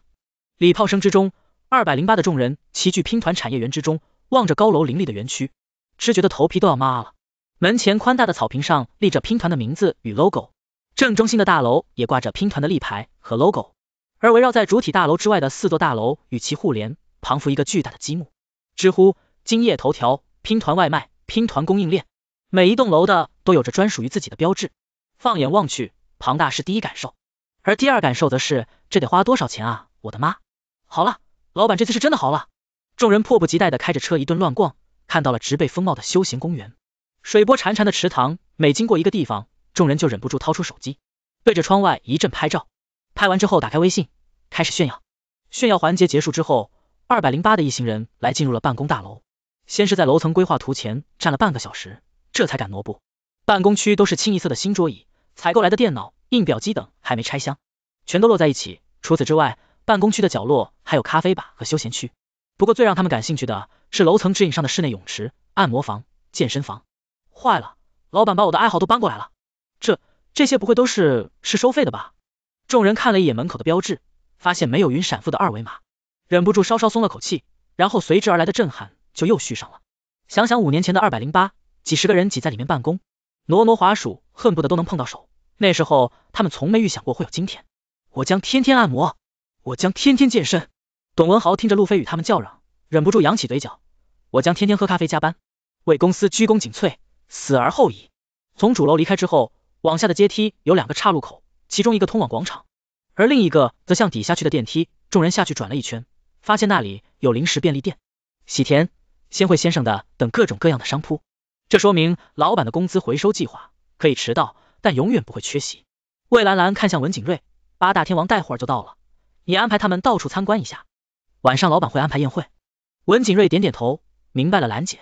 礼炮声之中，2百零八的众人齐聚拼团产业园之中，望着高楼林立的园区，只觉得头皮都要麻了。门前宽大的草坪上立着拼团的名字与 logo，正中心的大楼也挂着拼团的立牌和 logo，而围绕在主体大楼之外的四座大楼与其互联，旁伏一个巨大的积木。知乎、今夜头条、拼团外卖、拼团供应链，每一栋楼的都有着专属于自己的标志。放眼望去，庞大是第一感受，而第二感受则是这得花多少钱啊！我的妈！好了，老板这次是真的好了。众人迫不及待的开着车一顿乱逛，看到了植被丰茂的休闲公园，水波潺潺的池塘。每经过一个地方，众人就忍不住掏出手机，对着窗外一阵拍照。拍完之后，打开微信，开始炫耀。炫耀环节结束之后，二百零八的一行人来进入了办公大楼，先是在楼层规划图前站了半个小时，这才敢挪步。办公区都是清一色的新桌椅。采购来的电脑、印表机等还没拆箱，全都摞在一起。除此之外，办公区的角落还有咖啡吧和休闲区。不过最让他们感兴趣的是楼层指引上的室内泳池、按摩房、健身房。坏了，老板把我的爱好都搬过来了。这这些不会都是是收费的吧？众人看了一眼门口的标志，发现没有云闪付的二维码，忍不住稍稍松了口气。然后随之而来的震撼就又续上了。想想五年前的二百零八，几十个人挤在里面办公，挪挪滑鼠恨不得都能碰到手。那时候他们从没预想过会有今天。我将天天按摩，我将天天健身。董文豪听着路飞与他们叫嚷，忍不住扬起嘴角。我将天天喝咖啡加班，为公司鞠躬尽瘁，死而后已。从主楼离开之后，往下的阶梯有两个岔路口，其中一个通往广场，而另一个则向底下去的电梯。众人下去转了一圈，发现那里有零食便利店、喜田、先会先生的等各种各样的商铺。这说明老板的工资回收计划可以迟到。但永远不会缺席。魏兰兰看向文景瑞，八大天王待会儿就到了，你安排他们到处参观一下。晚上老板会安排宴会。文景瑞点点头，明白了兰姐，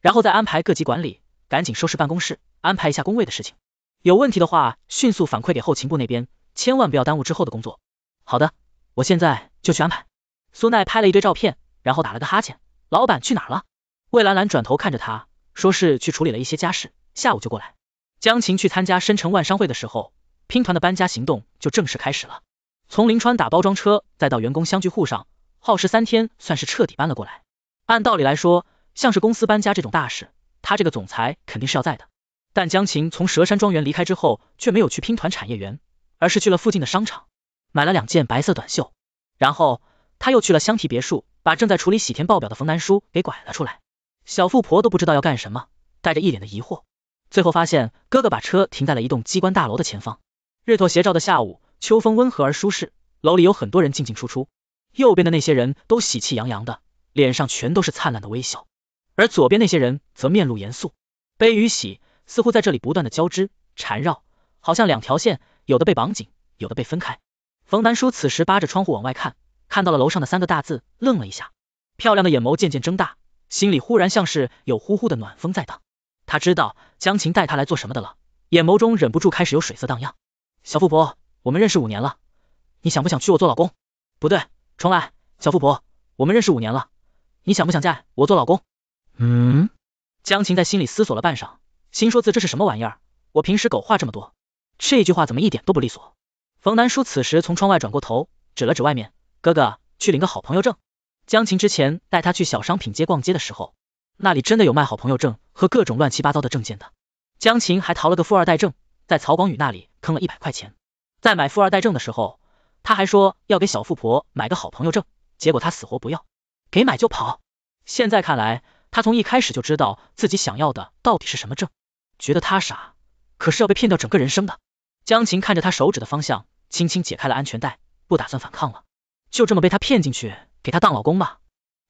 然后再安排各级管理，赶紧收拾办公室，安排一下工位的事情。有问题的话，迅速反馈给后勤部那边，千万不要耽误之后的工作。好的，我现在就去安排。苏奈拍了一堆照片，然后打了个哈欠。老板去哪儿了？魏兰兰转头看着他，说是去处理了一些家事，下午就过来。江琴去参加深城万商会的时候，拼团的搬家行动就正式开始了。从临川打包装车，再到员工相聚户上，耗时三天，算是彻底搬了过来。按道理来说，像是公司搬家这种大事，他这个总裁肯定是要在的。但江琴从蛇山庄园离开之后，却没有去拼团产业园，而是去了附近的商场，买了两件白色短袖。然后他又去了香缇别墅，把正在处理喜甜报表的冯南叔给拐了出来。小富婆都不知道要干什么，带着一脸的疑惑。最后发现，哥哥把车停在了一栋机关大楼的前方。日头斜照的下午，秋风温和而舒适，楼里有很多人进进出出。右边的那些人都喜气洋洋的，脸上全都是灿烂的微笑，而左边那些人则面露严肃。悲与喜似乎在这里不断的交织缠绕，好像两条线，有的被绑紧，有的被分开。冯南叔此时扒着窗户往外看，看到了楼上的三个大字，愣了一下，漂亮的眼眸渐渐睁大，心里忽然像是有呼呼的暖风在荡。他知道江琴带他来做什么的了，眼眸中忍不住开始有水色荡漾。小富婆，我们认识五年了，你想不想娶我做老公？不对，重来。小富婆，我们认识五年了，你想不想嫁我做老公？嗯。江琴在心里思索了半晌，心说自这是什么玩意儿？我平时狗话这么多，这一句话怎么一点都不利索？冯南叔此时从窗外转过头，指了指外面，哥哥去领个好朋友证。江琴之前带他去小商品街逛街的时候。那里真的有卖好朋友证和各种乱七八糟的证件的。江琴还淘了个富二代证，在曹广宇那里坑了一百块钱。在买富二代证的时候，他还说要给小富婆买个好朋友证，结果他死活不要，给买就跑。现在看来，他从一开始就知道自己想要的到底是什么证，觉得他傻，可是要被骗掉整个人生的。江琴看着他手指的方向，轻轻解开了安全带，不打算反抗了，就这么被他骗进去给他当老公吧。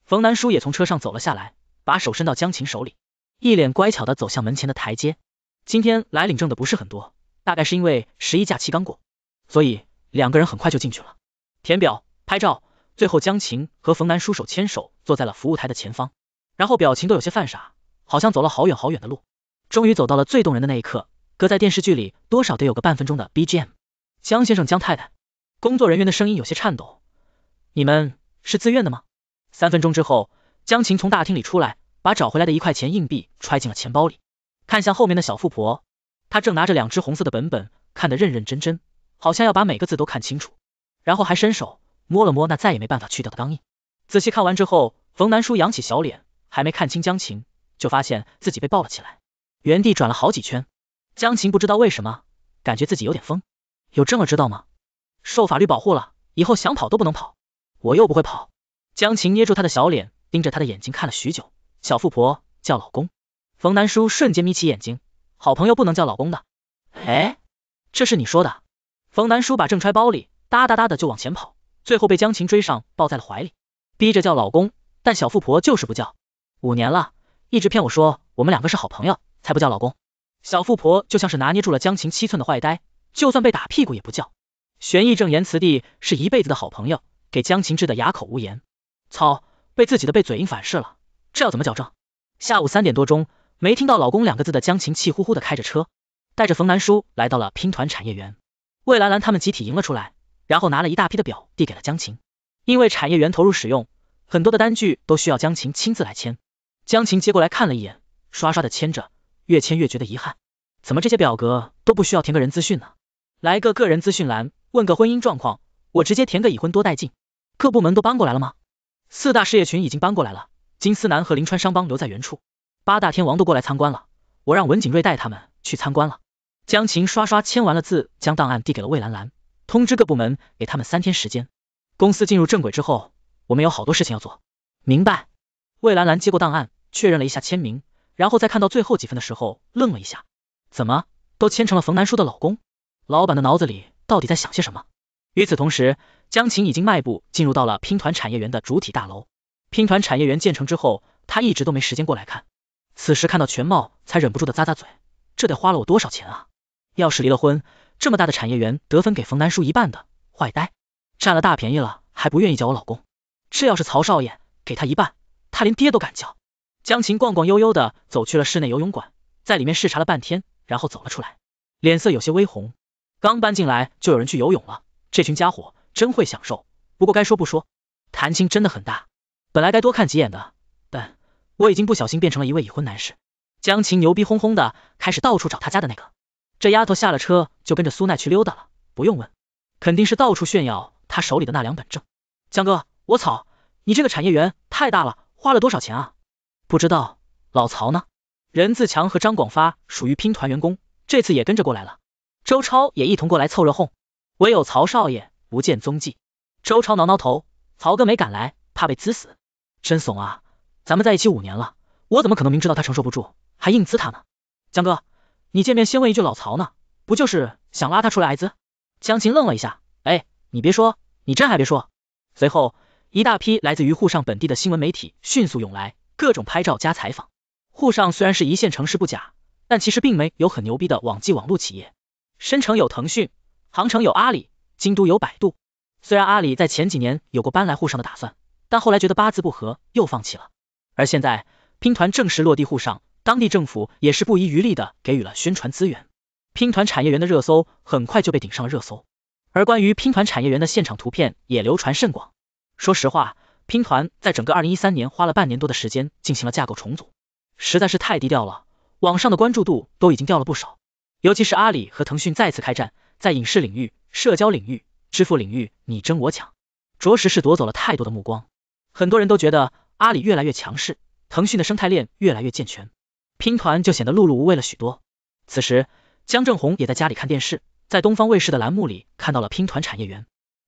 冯南叔也从车上走了下来。把手伸到江琴手里，一脸乖巧的走向门前的台阶。今天来领证的不是很多，大概是因为十一假期刚过，所以两个人很快就进去了。填表、拍照，最后江琴和冯楠叔手牵手坐在了服务台的前方，然后表情都有些犯傻，好像走了好远好远的路。终于走到了最动人的那一刻，搁在电视剧里多少得有个半分钟的 BGM。江先生、江太太，工作人员的声音有些颤抖，你们是自愿的吗？三分钟之后。江琴从大厅里出来，把找回来的一块钱硬币揣进了钱包里，看向后面的小富婆，她正拿着两只红色的本本，看得认认真真，好像要把每个字都看清楚，然后还伸手摸了摸那再也没办法去掉的钢印。仔细看完之后，冯南叔扬起小脸，还没看清江琴，就发现自己被抱了起来，原地转了好几圈。江琴不知道为什么，感觉自己有点疯，有这么知道吗？受法律保护了，以后想跑都不能跑，我又不会跑。江琴捏住他的小脸。盯着他的眼睛看了许久，小富婆叫老公。冯南叔瞬间眯起眼睛，好朋友不能叫老公的。哎，这是你说的。冯南叔把正揣包里，哒哒哒的就往前跑，最后被江琴追上，抱在了怀里，逼着叫老公，但小富婆就是不叫。五年了，一直骗我说我们两个是好朋友，才不叫老公。小富婆就像是拿捏住了江琴七寸的坏呆，就算被打屁股也不叫。玄毅正言辞地是一辈子的好朋友，给江琴治得哑口无言。操！被自己的被嘴硬反噬了，这要怎么矫正？下午三点多钟，没听到“老公”两个字的江琴气呼呼的开着车，带着冯南叔来到了拼团产业园。魏兰兰他们集体迎了出来，然后拿了一大批的表递给了江琴。因为产业园投入使用，很多的单据都需要江琴亲自来签。江琴接过来看了一眼，刷刷的签着，越签越觉得遗憾。怎么这些表格都不需要填个人资讯呢？来个个人资讯栏，问个婚姻状况，我直接填个已婚多带劲。各部门都搬过来了吗？四大事业群已经搬过来了，金丝楠和临川商帮留在原处，八大天王都过来参观了，我让文景瑞带他们去参观了。江琴刷刷签完了字，将档案递给了魏兰兰，通知各部门给他们三天时间。公司进入正轨之后，我们有好多事情要做。明白。魏兰兰接过档案，确认了一下签名，然后在看到最后几份的时候愣了一下，怎么都签成了冯南叔的老公？老板的脑子里到底在想些什么？与此同时，江琴已经迈步进入到了拼团产业园的主体大楼。拼团产业园建成之后，他一直都没时间过来看，此时看到全貌，才忍不住的咂咂嘴，这得花了我多少钱啊！要是离了婚，这么大的产业园得分给冯南叔一半的，坏呆，占了大便宜了还不愿意叫我老公，这要是曹少爷给他一半，他连爹都敢叫。江琴逛逛悠悠的走去了室内游泳馆，在里面视察了半天，然后走了出来，脸色有些微红，刚搬进来就有人去游泳了。这群家伙真会享受，不过该说不说，谈情真的很大。本来该多看几眼的，但我已经不小心变成了一位已婚男士。江琴牛逼哄哄的开始到处找他家的那个，这丫头下了车就跟着苏奈去溜达了，不用问，肯定是到处炫耀他手里的那两本证。江哥，我操，你这个产业园太大了，花了多少钱啊？不知道，老曹呢？任自强和张广发属于拼团员工，这次也跟着过来了，周超也一同过来凑热烘。唯有曹少爷不见踪迹，周超挠挠头，曹哥没敢来，怕被滋死，真怂啊！咱们在一起五年了，我怎么可能明知道他承受不住还硬滋他呢？江哥，你见面先问一句老曹呢，不就是想拉他出来挨滋？江琴愣了一下，哎，你别说，你真还别说。随后，一大批来自于沪上本地的新闻媒体迅速涌来，各种拍照加采访。沪上虽然是一线城市不假，但其实并没有很牛逼的网际网络企业，申城有腾讯。杭城有阿里，京都有百度。虽然阿里在前几年有过搬来沪上的打算，但后来觉得八字不合，又放弃了。而现在拼团正式落地沪上，当地政府也是不遗余力的给予了宣传资源。拼团产业园的热搜很快就被顶上了热搜，而关于拼团产业园的现场图片也流传甚广。说实话，拼团在整个二零一三年花了半年多的时间进行了架构重组，实在是太低调了，网上的关注度都已经掉了不少。尤其是阿里和腾讯再次开战。在影视领域、社交领域、支付领域，你争我抢，着实是夺走了太多的目光。很多人都觉得阿里越来越强势，腾讯的生态链越来越健全，拼团就显得碌碌无为了许多。此时，江正红也在家里看电视，在东方卫视的栏目里看到了拼团产业园，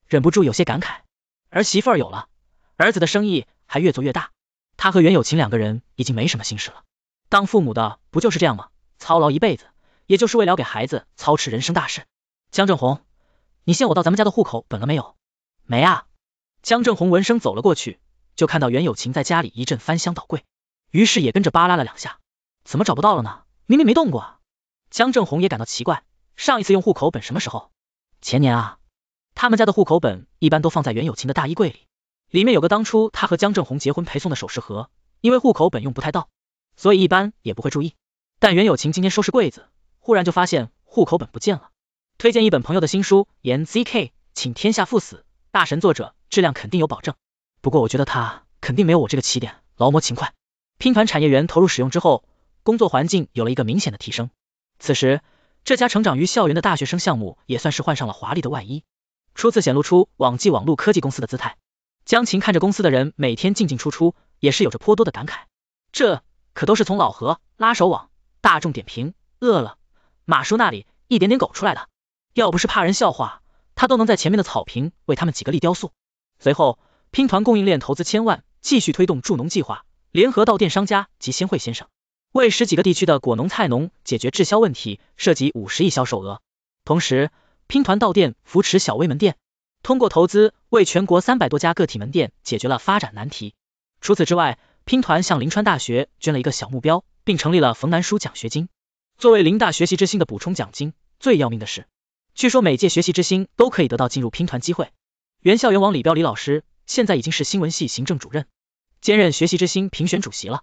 忍不住有些感慨：儿媳妇有了，儿子的生意还越做越大，他和袁有琴两个人已经没什么心事了。当父母的不就是这样吗？操劳一辈子，也就是为了给孩子操持人生大事。江正红，你现我到咱们家的户口本了没有？没啊。江正红闻声走了过去，就看到袁有琴在家里一阵翻箱倒柜，于是也跟着扒拉了两下，怎么找不到了呢？明明没动过。啊。江正红也感到奇怪，上一次用户口本什么时候？前年啊。他们家的户口本一般都放在袁有琴的大衣柜里，里面有个当初他和江正红结婚陪送的首饰盒，因为户口本用不太到，所以一般也不会注意。但袁有琴今天收拾柜子，忽然就发现户口本不见了。推荐一本朋友的新书《言 zk 请天下赴死》，大神作者，质量肯定有保证。不过我觉得他肯定没有我这个起点。劳模勤快，拼团产业园投入使用之后，工作环境有了一个明显的提升。此时，这家成长于校园的大学生项目也算是换上了华丽的外衣，初次显露出网际网络科技公司的姿态。江琴看着公司的人每天进进出出，也是有着颇多的感慨。这可都是从老何、拉手网、大众点评、饿了马叔那里一点点狗出来的。要不是怕人笑话，他都能在前面的草坪为他们几个立雕塑。随后，拼团供应链投资千万，继续推动助农计划，联合到店商家及先惠先生，为十几个地区的果农、菜农解决滞销问题，涉及五十亿销售额。同时，拼团到店扶持小微门店，通过投资为全国三百多家个体门店解决了发展难题。除此之外，拼团向临川大学捐了一个小目标，并成立了冯南书奖学金，作为林大学习之星的补充奖金。最要命的是。据说每届学习之星都可以得到进入拼团机会。原校园网李彪李老师，现在已经是新闻系行政主任，兼任学习之星评选主席了。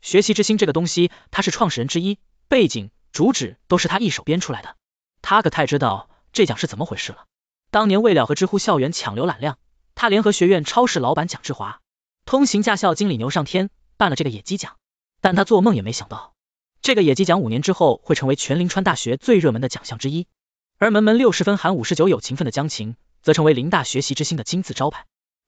学习之星这个东西，他是创始人之一，背景、主旨都是他一手编出来的。他可太知道这奖是怎么回事了。当年为了和知乎校园抢浏览量，他联合学院超市老板蒋志华、通行驾校经理牛上天办了这个野鸡奖。但他做梦也没想到，这个野鸡奖五年之后会成为全临川大学最热门的奖项之一。而门门六十分，含五十九有情分的江晴，则成为林大学习之星的金字招牌。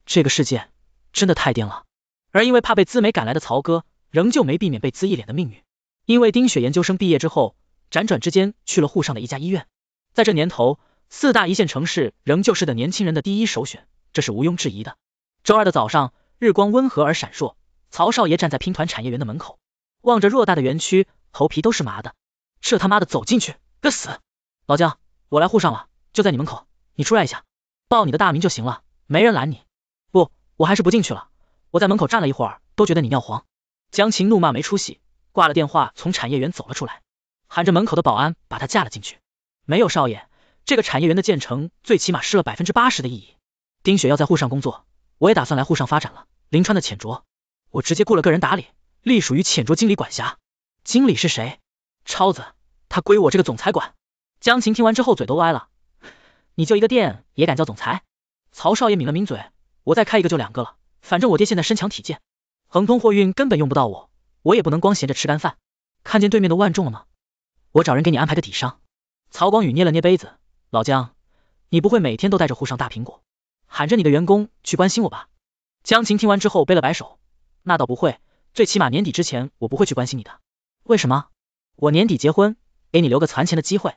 这个世界真的太颠了。而因为怕被资媒赶来的曹哥，仍旧没避免被资一脸的命运。因为丁雪研究生毕业之后，辗转之间去了沪上的一家医院。在这年头，四大一线城市仍旧是的年轻人的第一首选，这是毋庸置疑的。周二的早上，日光温和而闪烁。曹少爷站在拼团产业园的门口，望着偌大的园区，头皮都是麻的。这他妈的走进去，个死！老江。我来沪上了，就在你门口，你出来一下，报你的大名就行了，没人拦你。不，我还是不进去了，我在门口站了一会儿，都觉得你尿黄。江琴怒骂没出息，挂了电话，从产业园走了出来，喊着门口的保安把他架了进去。没有少爷，这个产业园的建成，最起码失了百分之八十的意义。丁雪要在沪上工作，我也打算来沪上发展了。林川的浅酌，我直接雇了个人打理，隶属于浅酌经理管辖。经理是谁？超子，他归我这个总裁管。江琴听完之后嘴都歪了，你就一个店也敢叫总裁？曹少爷抿了抿嘴，我再开一个就两个了，反正我爹现在身强体健，恒通货运根本用不到我，我也不能光闲着吃干饭。看见对面的万众了吗？我找人给你安排个底商。曹光宇捏了捏杯子，老江，你不会每天都带着沪上大苹果，喊着你的员工去关心我吧？江琴听完之后背了摆手，那倒不会，最起码年底之前我不会去关心你的。为什么？我年底结婚，给你留个攒钱的机会。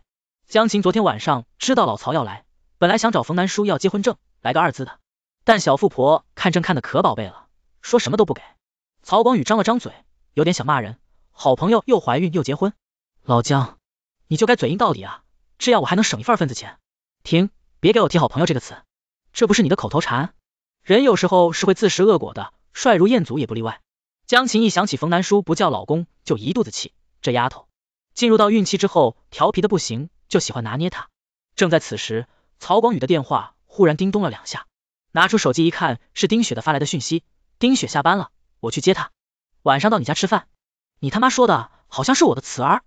江琴昨天晚上知道老曹要来，本来想找冯南叔要结婚证，来个二字的，但小富婆看证看的可宝贝了，说什么都不给。曹广宇张了张嘴，有点想骂人。好朋友又怀孕又结婚，老江，你就该嘴硬到底啊，这样我还能省一份份子钱。停，别给我提好朋友这个词，这不是你的口头禅。人有时候是会自食恶果的，帅如彦祖也不例外。江琴一想起冯南叔不叫老公，就一肚子气。这丫头进入到孕期之后，调皮的不行。就喜欢拿捏他。正在此时，曹广宇的电话忽然叮咚了两下，拿出手机一看，是丁雪的发来的讯息。丁雪下班了，我去接她，晚上到你家吃饭。你他妈说的好像是我的词儿，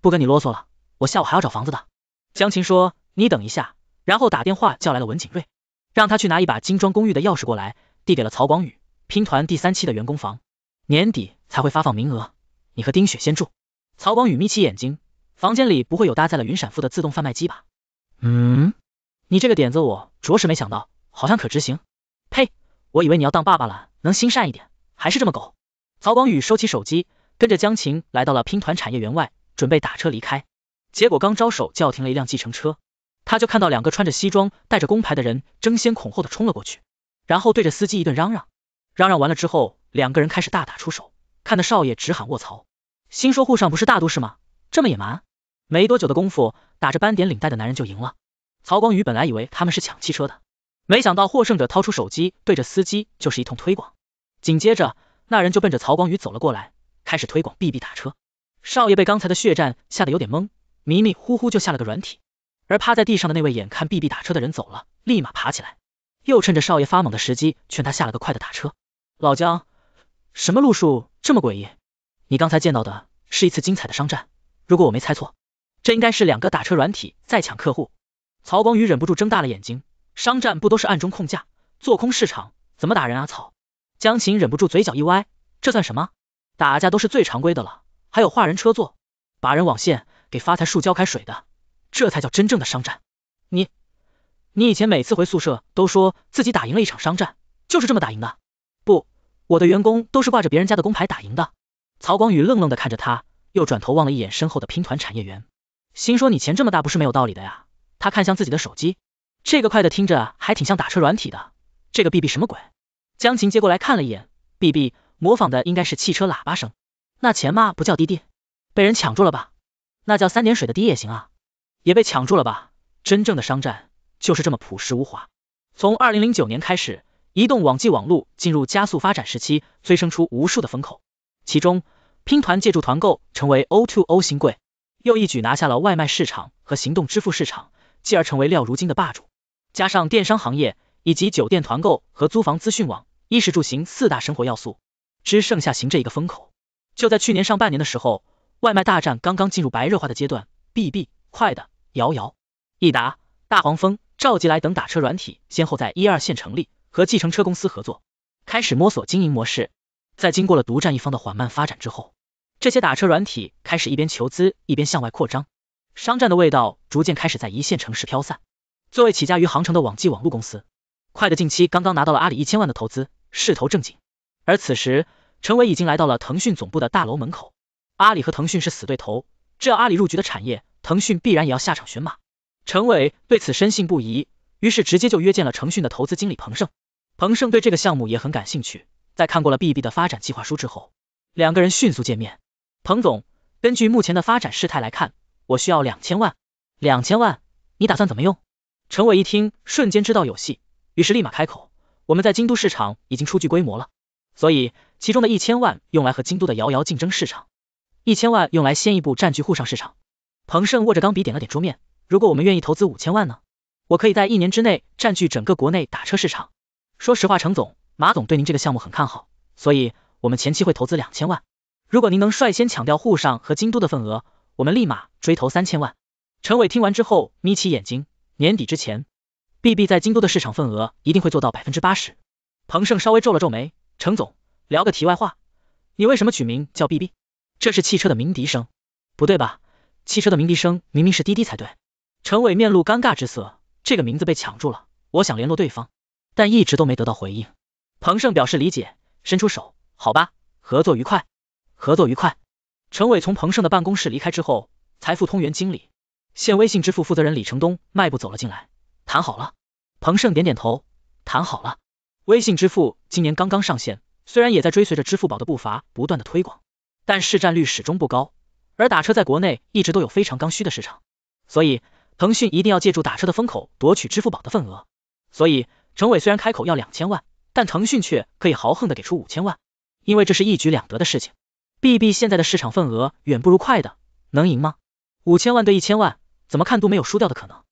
不跟你啰嗦了，我下午还要找房子的。江琴说，你等一下，然后打电话叫来了文景瑞，让他去拿一把精装公寓的钥匙过来，递给了曹广宇。拼团第三期的员工房，年底才会发放名额，你和丁雪先住。曹广宇眯起眼睛。房间里不会有搭载了云闪付的自动贩卖机吧？嗯，你这个点子我着实没想到，好像可执行。呸，我以为你要当爸爸了，能心善一点，还是这么狗。曹广宇收起手机，跟着江琴来到了拼团产业园外，准备打车离开。结果刚招手叫停了一辆计程车，他就看到两个穿着西装、带着工牌的人争先恐后的冲了过去，然后对着司机一顿嚷嚷。嚷嚷完了之后，两个人开始大打出手，看得少爷直喊卧槽，心说沪上不是大都市吗？这么野蛮，没多久的功夫，打着斑点领带的男人就赢了。曹光宇本来以为他们是抢汽车的，没想到获胜者掏出手机对着司机就是一通推广，紧接着那人就奔着曹光宇走了过来，开始推广 B B 打车。少爷被刚才的血战吓得有点懵，迷迷糊糊就下了个软体。而趴在地上的那位，眼看 B B 打车的人走了，立马爬起来，又趁着少爷发懵的时机劝他下了个快的打车。老姜，什么路数这么诡异？你刚才见到的是一次精彩的商战。如果我没猜错，这应该是两个打车软体在抢客户。曹光宇忍不住睁大了眼睛，商战不都是暗中控价，做空市场，怎么打人啊？操！江琴忍不住嘴角一歪，这算什么？打架都是最常规的了，还有画人车座，把人网线，给发财树浇开水的，这才叫真正的商战。你，你以前每次回宿舍都说自己打赢了一场商战，就是这么打赢的？不，我的员工都是挂着别人家的工牌打赢的。曹光宇愣愣的看着他。又转头望了一眼身后的拼团产业园，心说你钱这么大不是没有道理的呀。他看向自己的手机，这个快的听着还挺像打车软体的，这个 B B 什么鬼？江琴接过来看了一眼，B B 模仿的应该是汽车喇叭声，那钱嘛不叫滴滴，被人抢住了吧？那叫三点水的滴也行啊，也被抢住了吧？真正的商战就是这么朴实无华。从二零零九年开始，移动网际网络进入加速发展时期，催生出无数的风口，其中。拼团借助团购成为 O2O 新贵，又一举拿下了外卖市场和行动支付市场，继而成为料如今的霸主。加上电商行业以及酒店团购和租房资讯网，衣食住行四大生活要素只剩下行这一个风口。就在去年上半年的时候，外卖大战刚刚进入白热化的阶段，B B 快的、摇摇、易达、大黄蜂、召集来等打车软体先后在一二线成立，和计程车公司合作，开始摸索经营模式。在经过了独占一方的缓慢发展之后，这些打车软体开始一边求资，一边向外扩张，商战的味道逐渐开始在一线城市飘散。作为起家于杭城的网际网络公司，快的近期刚刚拿到了阿里一千万的投资，势头正劲。而此时，陈伟已经来到了腾讯总部的大楼门口。阿里和腾讯是死对头，只要阿里入局的产业，腾讯必然也要下场选马。陈伟对此深信不疑，于是直接就约见了腾讯的投资经理彭胜。彭胜对这个项目也很感兴趣。在看过了 BB 的发展计划书之后，两个人迅速见面。彭总，根据目前的发展事态来看，我需要两千万。两千万，你打算怎么用？陈伟一听，瞬间知道有戏，于是立马开口，我们在京都市场已经初具规模了，所以其中的一千万用来和京都的遥遥竞争市场，一千万用来先一步占据沪上市场。彭胜握着钢笔点了点桌面，如果我们愿意投资五千万呢？我可以在一年之内占据整个国内打车市场。说实话，程总。马总对您这个项目很看好，所以我们前期会投资两千万。如果您能率先抢掉沪上和京都的份额，我们立马追投三千万。陈伟听完之后眯起眼睛，年底之前，BB 在京都的市场份额一定会做到百分之八十。彭胜稍微皱了皱眉，程总，聊个题外话，你为什么取名叫 BB？这是汽车的鸣笛声，不对吧？汽车的鸣笛声明明是滴滴才对。陈伟面露尴尬之色，这个名字被抢住了，我想联络对方，但一直都没得到回应。彭胜表示理解，伸出手，好吧，合作愉快，合作愉快。陈伟从彭胜的办公室离开之后，财富通源经理、现微信支付负责人李成东迈步走了进来，谈好了。彭胜点点头，谈好了。微信支付今年刚刚上线，虽然也在追随着支付宝的步伐不断的推广，但市占率始终不高。而打车在国内一直都有非常刚需的市场，所以腾讯一定要借助打车的风口夺取支付宝的份额。所以陈伟虽然开口要两千万。但腾讯却可以豪横的给出五千万，因为这是一举两得的事情。B B 现在的市场份额远不如快的，能赢吗？五千万对一千万，怎么看都没有输掉的可能。